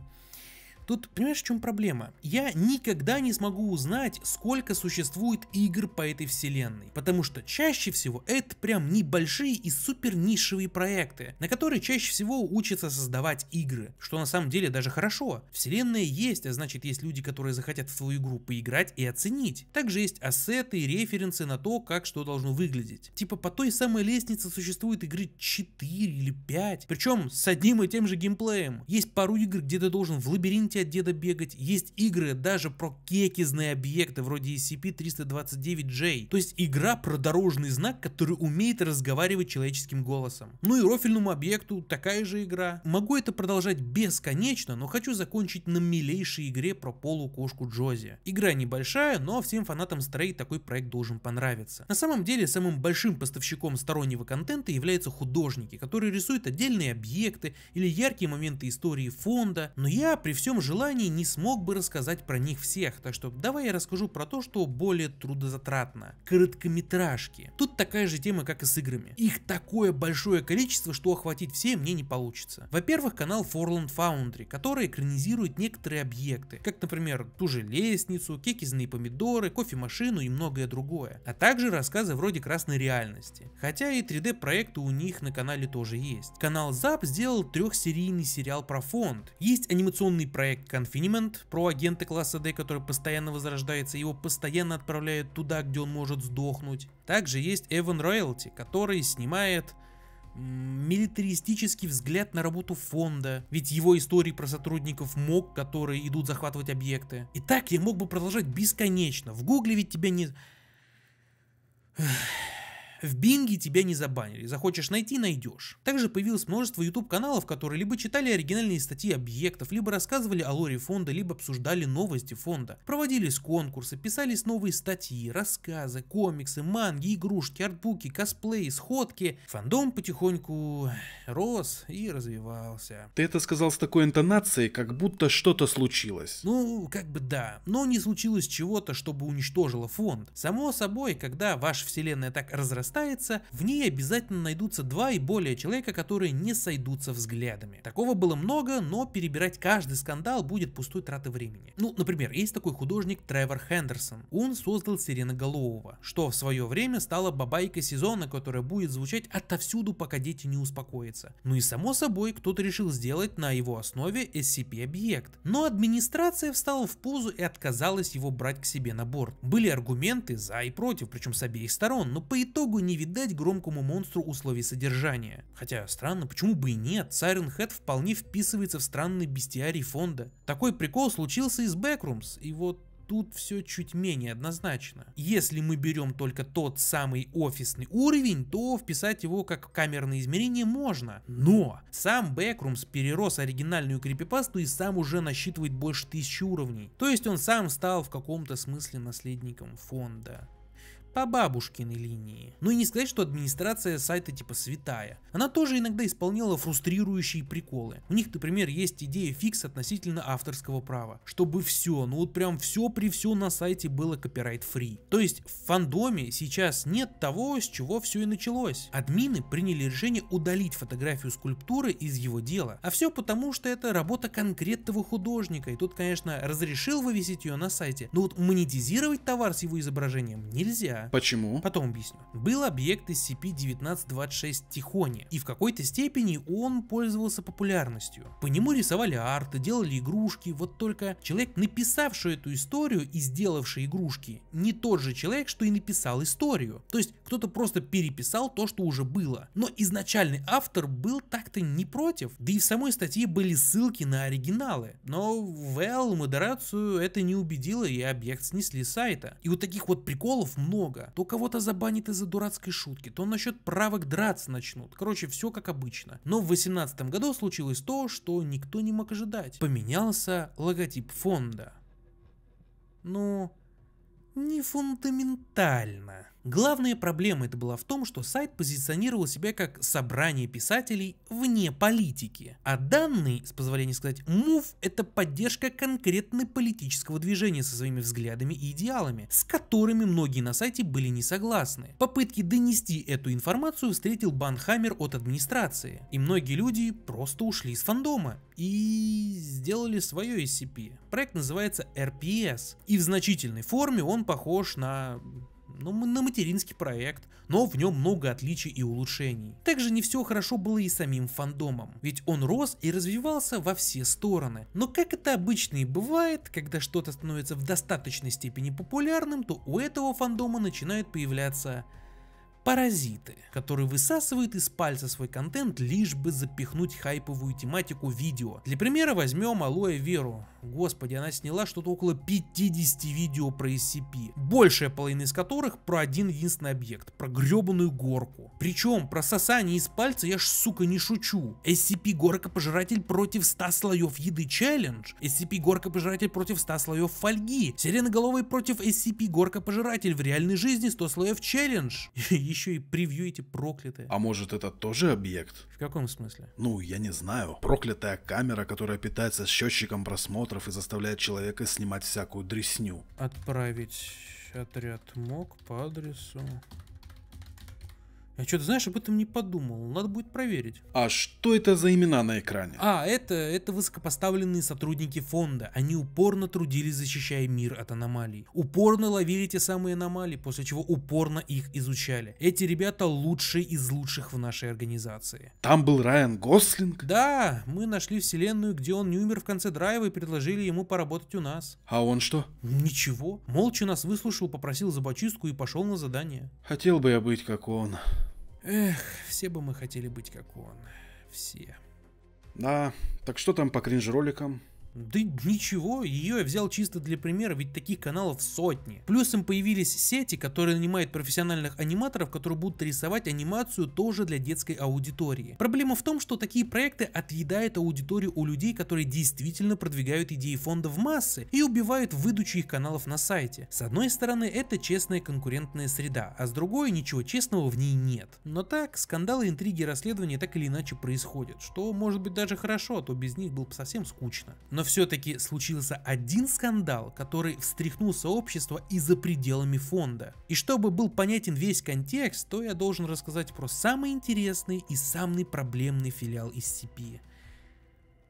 Тут понимаешь, в чем проблема? Я никогда не смогу узнать, сколько существует игр по этой вселенной, потому что чаще всего это прям небольшие и супер нишевые проекты, на которые чаще всего учатся создавать игры, что на самом деле даже хорошо. Вселенная есть, а значит есть люди, которые захотят в свою игру поиграть и оценить. Также есть ассеты и референсы на то, как что должно выглядеть. Типа по той самой лестнице существует игры 4 или 5, причем с одним и тем же геймплеем. Есть пару игр, где ты должен в лабиринте вместе от деда бегать. Есть игры даже про кекизные объекты вроде SCP-329J. E То есть игра про дорожный знак, который умеет разговаривать человеческим голосом. Ну и рофильному объекту такая же игра. Могу это продолжать бесконечно, но хочу закончить на милейшей игре про полукошку Джози. Игра небольшая, но всем фанатам Стрей такой проект должен понравиться. На самом деле самым большим поставщиком стороннего контента являются художники, которые рисуют отдельные объекты или яркие моменты истории фонда, но я при всем желании не смог бы рассказать про них всех, так что давай я расскажу про то, что более трудозатратно. Короткометражки. Тут такая же тема, как и с играми. Их такое большое количество, что охватить все мне не получится. Во-первых, канал Forland Foundry, который экранизирует некоторые объекты, как, например, ту же лестницу, кекизные помидоры, кофемашину и многое другое, а также рассказы вроде красной реальности. Хотя и 3D проекты у них на канале тоже есть. Канал ZAP сделал трехсерийный сериал про фонд. Есть анимационный проект проект Confinement про агента класса D, который постоянно возрождается, его постоянно отправляют туда, где он может сдохнуть. Также есть Эван Роялти, который снимает милитаристический взгляд на работу фонда, ведь его истории про сотрудников МОК, которые идут захватывать объекты. И так я мог бы продолжать бесконечно. В гугле ведь тебя не... В Бинге тебя не забанили, захочешь найти – найдешь. Также появилось множество YouTube-каналов, которые либо читали оригинальные статьи объектов, либо рассказывали о лоре фонда, либо обсуждали новости фонда. Проводились конкурсы, писались новые статьи, рассказы, комиксы, манги, игрушки, артбуки, косплеи, сходки. Фандом потихоньку рос и развивался. Ты это сказал с такой интонацией, как будто что-то случилось. Ну, как бы да, но не случилось чего-то, чтобы уничтожило фонд. Само собой, когда ваша вселенная так разрастается, разрастается, в ней обязательно найдутся два и более человека, которые не сойдутся взглядами. Такого было много, но перебирать каждый скандал будет пустой тратой времени. Ну, например, есть такой художник Тревор Хендерсон. Он создал Сиреноголового, что в свое время стало бабайкой сезона, которая будет звучать отовсюду, пока дети не успокоятся. Ну и само собой, кто-то решил сделать на его основе SCP-объект. Но администрация встала в позу и отказалась его брать к себе на борт. Были аргументы за и против, причем с обеих сторон, но по итогу чтобы не видать громкому монстру условий содержания. Хотя странно, почему бы и нет, Siren Head вполне вписывается в странный бестиарий фонда. Такой прикол случился из Backrooms, и вот тут все чуть менее однозначно. Если мы берем только тот самый офисный уровень, то вписать его как камерное измерение можно. Но сам Backrooms перерос оригинальную крипипасту и сам уже насчитывает больше тысячи уровней. То есть он сам стал в каком-то смысле наследником фонда по бабушкиной линии. Ну и не сказать, что администрация сайта типа святая. Она тоже иногда исполняла фрустрирующие приколы. У них, например, есть идея фикс относительно авторского права, чтобы все, ну вот прям все при все на сайте было копирайт фри. То есть в фандоме сейчас нет того, с чего все и началось. Админы приняли решение удалить фотографию скульптуры из его дела, а все потому, что это работа конкретного художника, и тут, конечно, разрешил вывесить ее на сайте, но вот монетизировать товар с его изображением нельзя. Почему? Потом объясню. Был объект SCP-1926 Тихоня, и в какой-то степени он пользовался популярностью. По нему рисовали арты, делали игрушки, вот только человек, написавший эту историю и сделавший игрушки, не тот же человек, что и написал историю. То есть кто-то просто переписал то, что уже было. Но изначальный автор был так-то не против, да и в самой статье были ссылки на оригиналы. Но Вэл модерацию это не убедило и объект снесли с сайта. И вот таких вот приколов много много. То кого-то забанит из-за дурацкой шутки, то насчет правок драться начнут. Короче, все как обычно. Но в 2018 году случилось то, что никто не мог ожидать. Поменялся логотип фонда. Но ну, не фундаментально. Главная проблема это была в том, что сайт позиционировал себя как собрание писателей вне политики. А данный, с позволения сказать, мув – это поддержка конкретно политического движения со своими взглядами и идеалами, с которыми многие на сайте были не согласны. Попытки донести эту информацию встретил банхаммер от администрации, и многие люди просто ушли из фандома и сделали свое SCP. Проект называется RPS, и в значительной форме он похож на ну, на материнский проект, но в нем много отличий и улучшений. Также не все хорошо было и самим фандомом, ведь он рос и развивался во все стороны. Но как это обычно и бывает, когда что-то становится в достаточной степени популярным, то у этого фандома начинают появляться паразиты, которые высасывают из пальца свой контент, лишь бы запихнуть хайповую тематику видео. Для примера возьмем Алоэ Веру. Господи, она сняла что-то около 50 видео про SCP, большая половина из которых про один единственный объект, про гребаную горку. Причем про сосание из пальца я ж, сука, не шучу. SCP-горка-пожиратель против 100 слоев еды челлендж, SCP-горка-пожиратель против 100 слоев фольги, сиреноголовый против SCP-горка-пожиратель в реальной жизни 100 слоев челлендж. [LAUGHS] еще и превью эти проклятые. А может, это тоже объект? В каком смысле? Ну, я не знаю. Проклятая камера, которая питается счетчиком просмотров и заставляет человека снимать всякую дресню. Отправить отряд мог по адресу я что-то, знаешь, об этом не подумал. Надо будет проверить. А что это за имена на экране? А, это, это высокопоставленные сотрудники фонда. Они упорно трудились, защищая мир от аномалий. Упорно ловили те самые аномалии, после чего упорно их изучали. Эти ребята лучшие из лучших в нашей организации. Там был Райан Гослинг? Да, мы нашли вселенную, где он не умер в конце драйва и предложили ему поработать у нас. А он что? Ничего. Молча нас выслушал, попросил зубочистку и пошел на задание. Хотел бы я быть как он. Эх, все бы мы хотели быть как он. Все. Да, так что там по кринж-роликам? Да ничего, ее я взял чисто для примера, ведь таких каналов сотни. Плюс им появились сети, которые нанимают профессиональных аниматоров, которые будут рисовать анимацию тоже для детской аудитории. Проблема в том, что такие проекты отъедают аудиторию у людей, которые действительно продвигают идеи фонда в массы и убивают выдачу их каналов на сайте. С одной стороны, это честная конкурентная среда, а с другой, ничего честного в ней нет. Но так, скандалы, интриги, расследования так или иначе происходят, что может быть даже хорошо, а то без них было бы совсем скучно. Но все-таки случился один скандал, который встряхнул сообщество и за пределами фонда. И чтобы был понятен весь контекст, то я должен рассказать про самый интересный и самый проблемный филиал SCP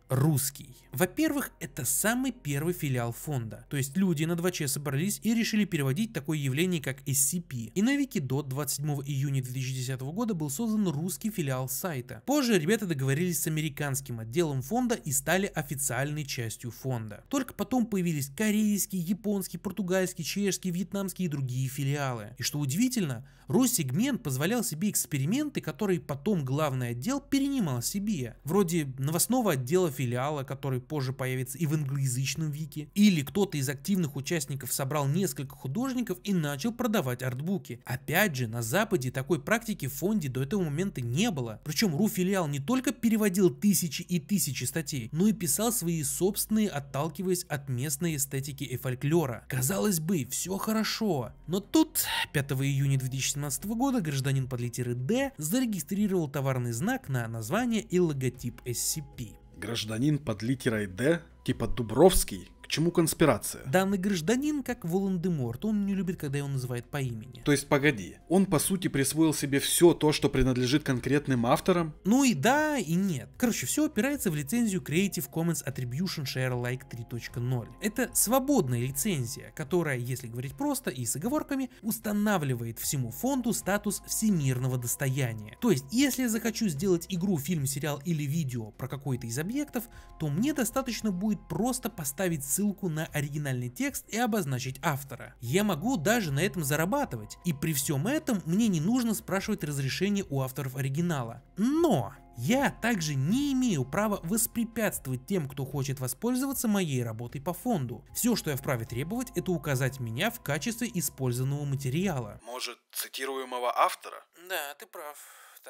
русский. Во-первых, это самый первый филиал фонда, то есть люди на 2Ч собрались и решили переводить такое явление, как SCP. И на вики до 27 июня 2010 года был создан русский филиал сайта. Позже ребята договорились с американским отделом фонда и стали официальной частью фонда. Только потом появились корейский, японский, португальский, чешский, вьетнамский и другие филиалы. И что удивительно, Россегмент позволял себе эксперименты, которые потом главный отдел перенимал себе. Вроде новостного отдела филиала, который позже появится и в англоязычном вики, или кто-то из активных участников собрал несколько художников и начал продавать артбуки. Опять же, на Западе такой практики в фонде до этого момента не было. Причем РУ филиал не только переводил тысячи и тысячи статей, но и писал свои собственные, отталкиваясь от местной эстетики и фольклора. Казалось бы, все хорошо, но тут 5 июня 2017 года гражданин под литерой D зарегистрировал товарный знак на название и логотип SCP гражданин под литерой «Д», типа Дубровский, чему конспирация? Данный гражданин, как Волан-де-Морт, он не любит, когда его называют по имени. То есть, погоди, он по сути присвоил себе все то, что принадлежит конкретным авторам? Ну и да, и нет. Короче, все опирается в лицензию Creative Commons Attribution Share Like 3.0. Это свободная лицензия, которая, если говорить просто и с оговорками, устанавливает всему фонду статус всемирного достояния. То есть, если я захочу сделать игру, фильм, сериал или видео про какой-то из объектов, то мне достаточно будет просто поставить ссылку на оригинальный текст и обозначить автора. Я могу даже на этом зарабатывать, и при всем этом мне не нужно спрашивать разрешение у авторов оригинала. Но я также не имею права воспрепятствовать тем, кто хочет воспользоваться моей работой по фонду. Все, что я вправе требовать, это указать меня в качестве использованного материала. Может, цитируемого автора? Да, ты прав.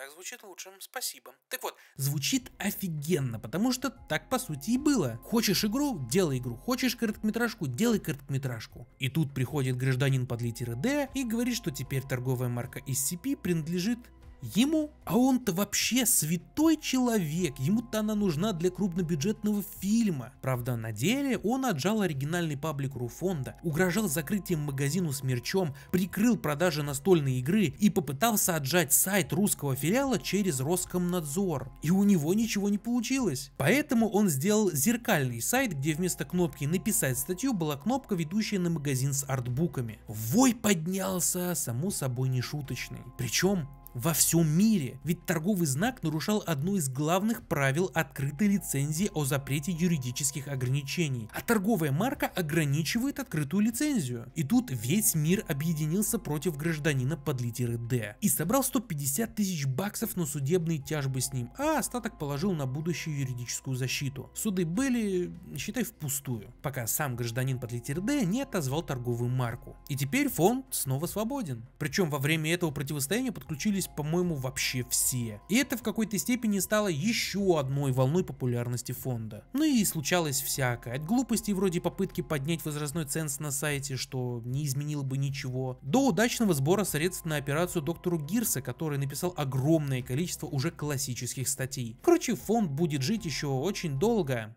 Так звучит лучше, спасибо. Так вот, звучит офигенно, потому что так по сути и было. Хочешь игру, делай игру. Хочешь короткометражку, делай короткометражку. И тут приходит гражданин под литерой D и говорит, что теперь торговая марка SCP принадлежит Ему, а он-то вообще святой человек, ему-то она нужна для крупнобюджетного фильма. Правда, на деле он отжал оригинальный паблик Руфонда, угрожал закрытием магазину с мерчом, прикрыл продажи настольной игры и попытался отжать сайт русского филиала через Роскомнадзор. И у него ничего не получилось. Поэтому он сделал зеркальный сайт, где вместо кнопки «Написать статью» была кнопка, ведущая на магазин с артбуками. Вой поднялся, само собой не шуточный. Причем во всем мире, ведь торговый знак нарушал одно из главных правил открытой лицензии о запрете юридических ограничений, а торговая марка ограничивает открытую лицензию. И тут весь мир объединился против гражданина под литеры D и собрал 150 тысяч баксов на судебные тяжбы с ним, а остаток положил на будущую юридическую защиту. Суды были, считай, впустую, пока сам гражданин под литеры D не отозвал торговую марку. И теперь фонд снова свободен. Причем во время этого противостояния подключились по-моему, вообще все. И это в какой-то степени стало еще одной волной популярности фонда. Ну и случалось всякое. От глупости вроде попытки поднять возрастной ценз на сайте, что не изменило бы ничего, до удачного сбора средств на операцию доктору Гирса, который написал огромное количество уже классических статей. Короче, фонд будет жить еще очень долго,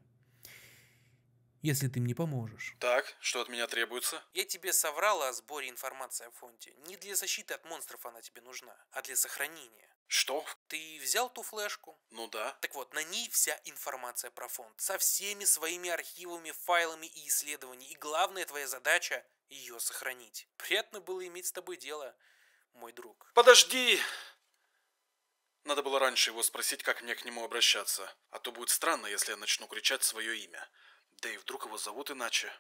если ты мне поможешь. Так, что от меня требуется? Я тебе соврал о сборе информации о фонде. Не для защиты от монстров она тебе нужна, а для сохранения. Что? Ты взял ту флешку? Ну да. Так вот, на ней вся информация про фонд. Со всеми своими архивами, файлами и исследованиями. И главная твоя задача – ее сохранить. Приятно было иметь с тобой дело, мой друг. Подожди! Надо было раньше его спросить, как мне к нему обращаться. А то будет странно, если я начну кричать свое имя. Да и вдруг его зовут иначе.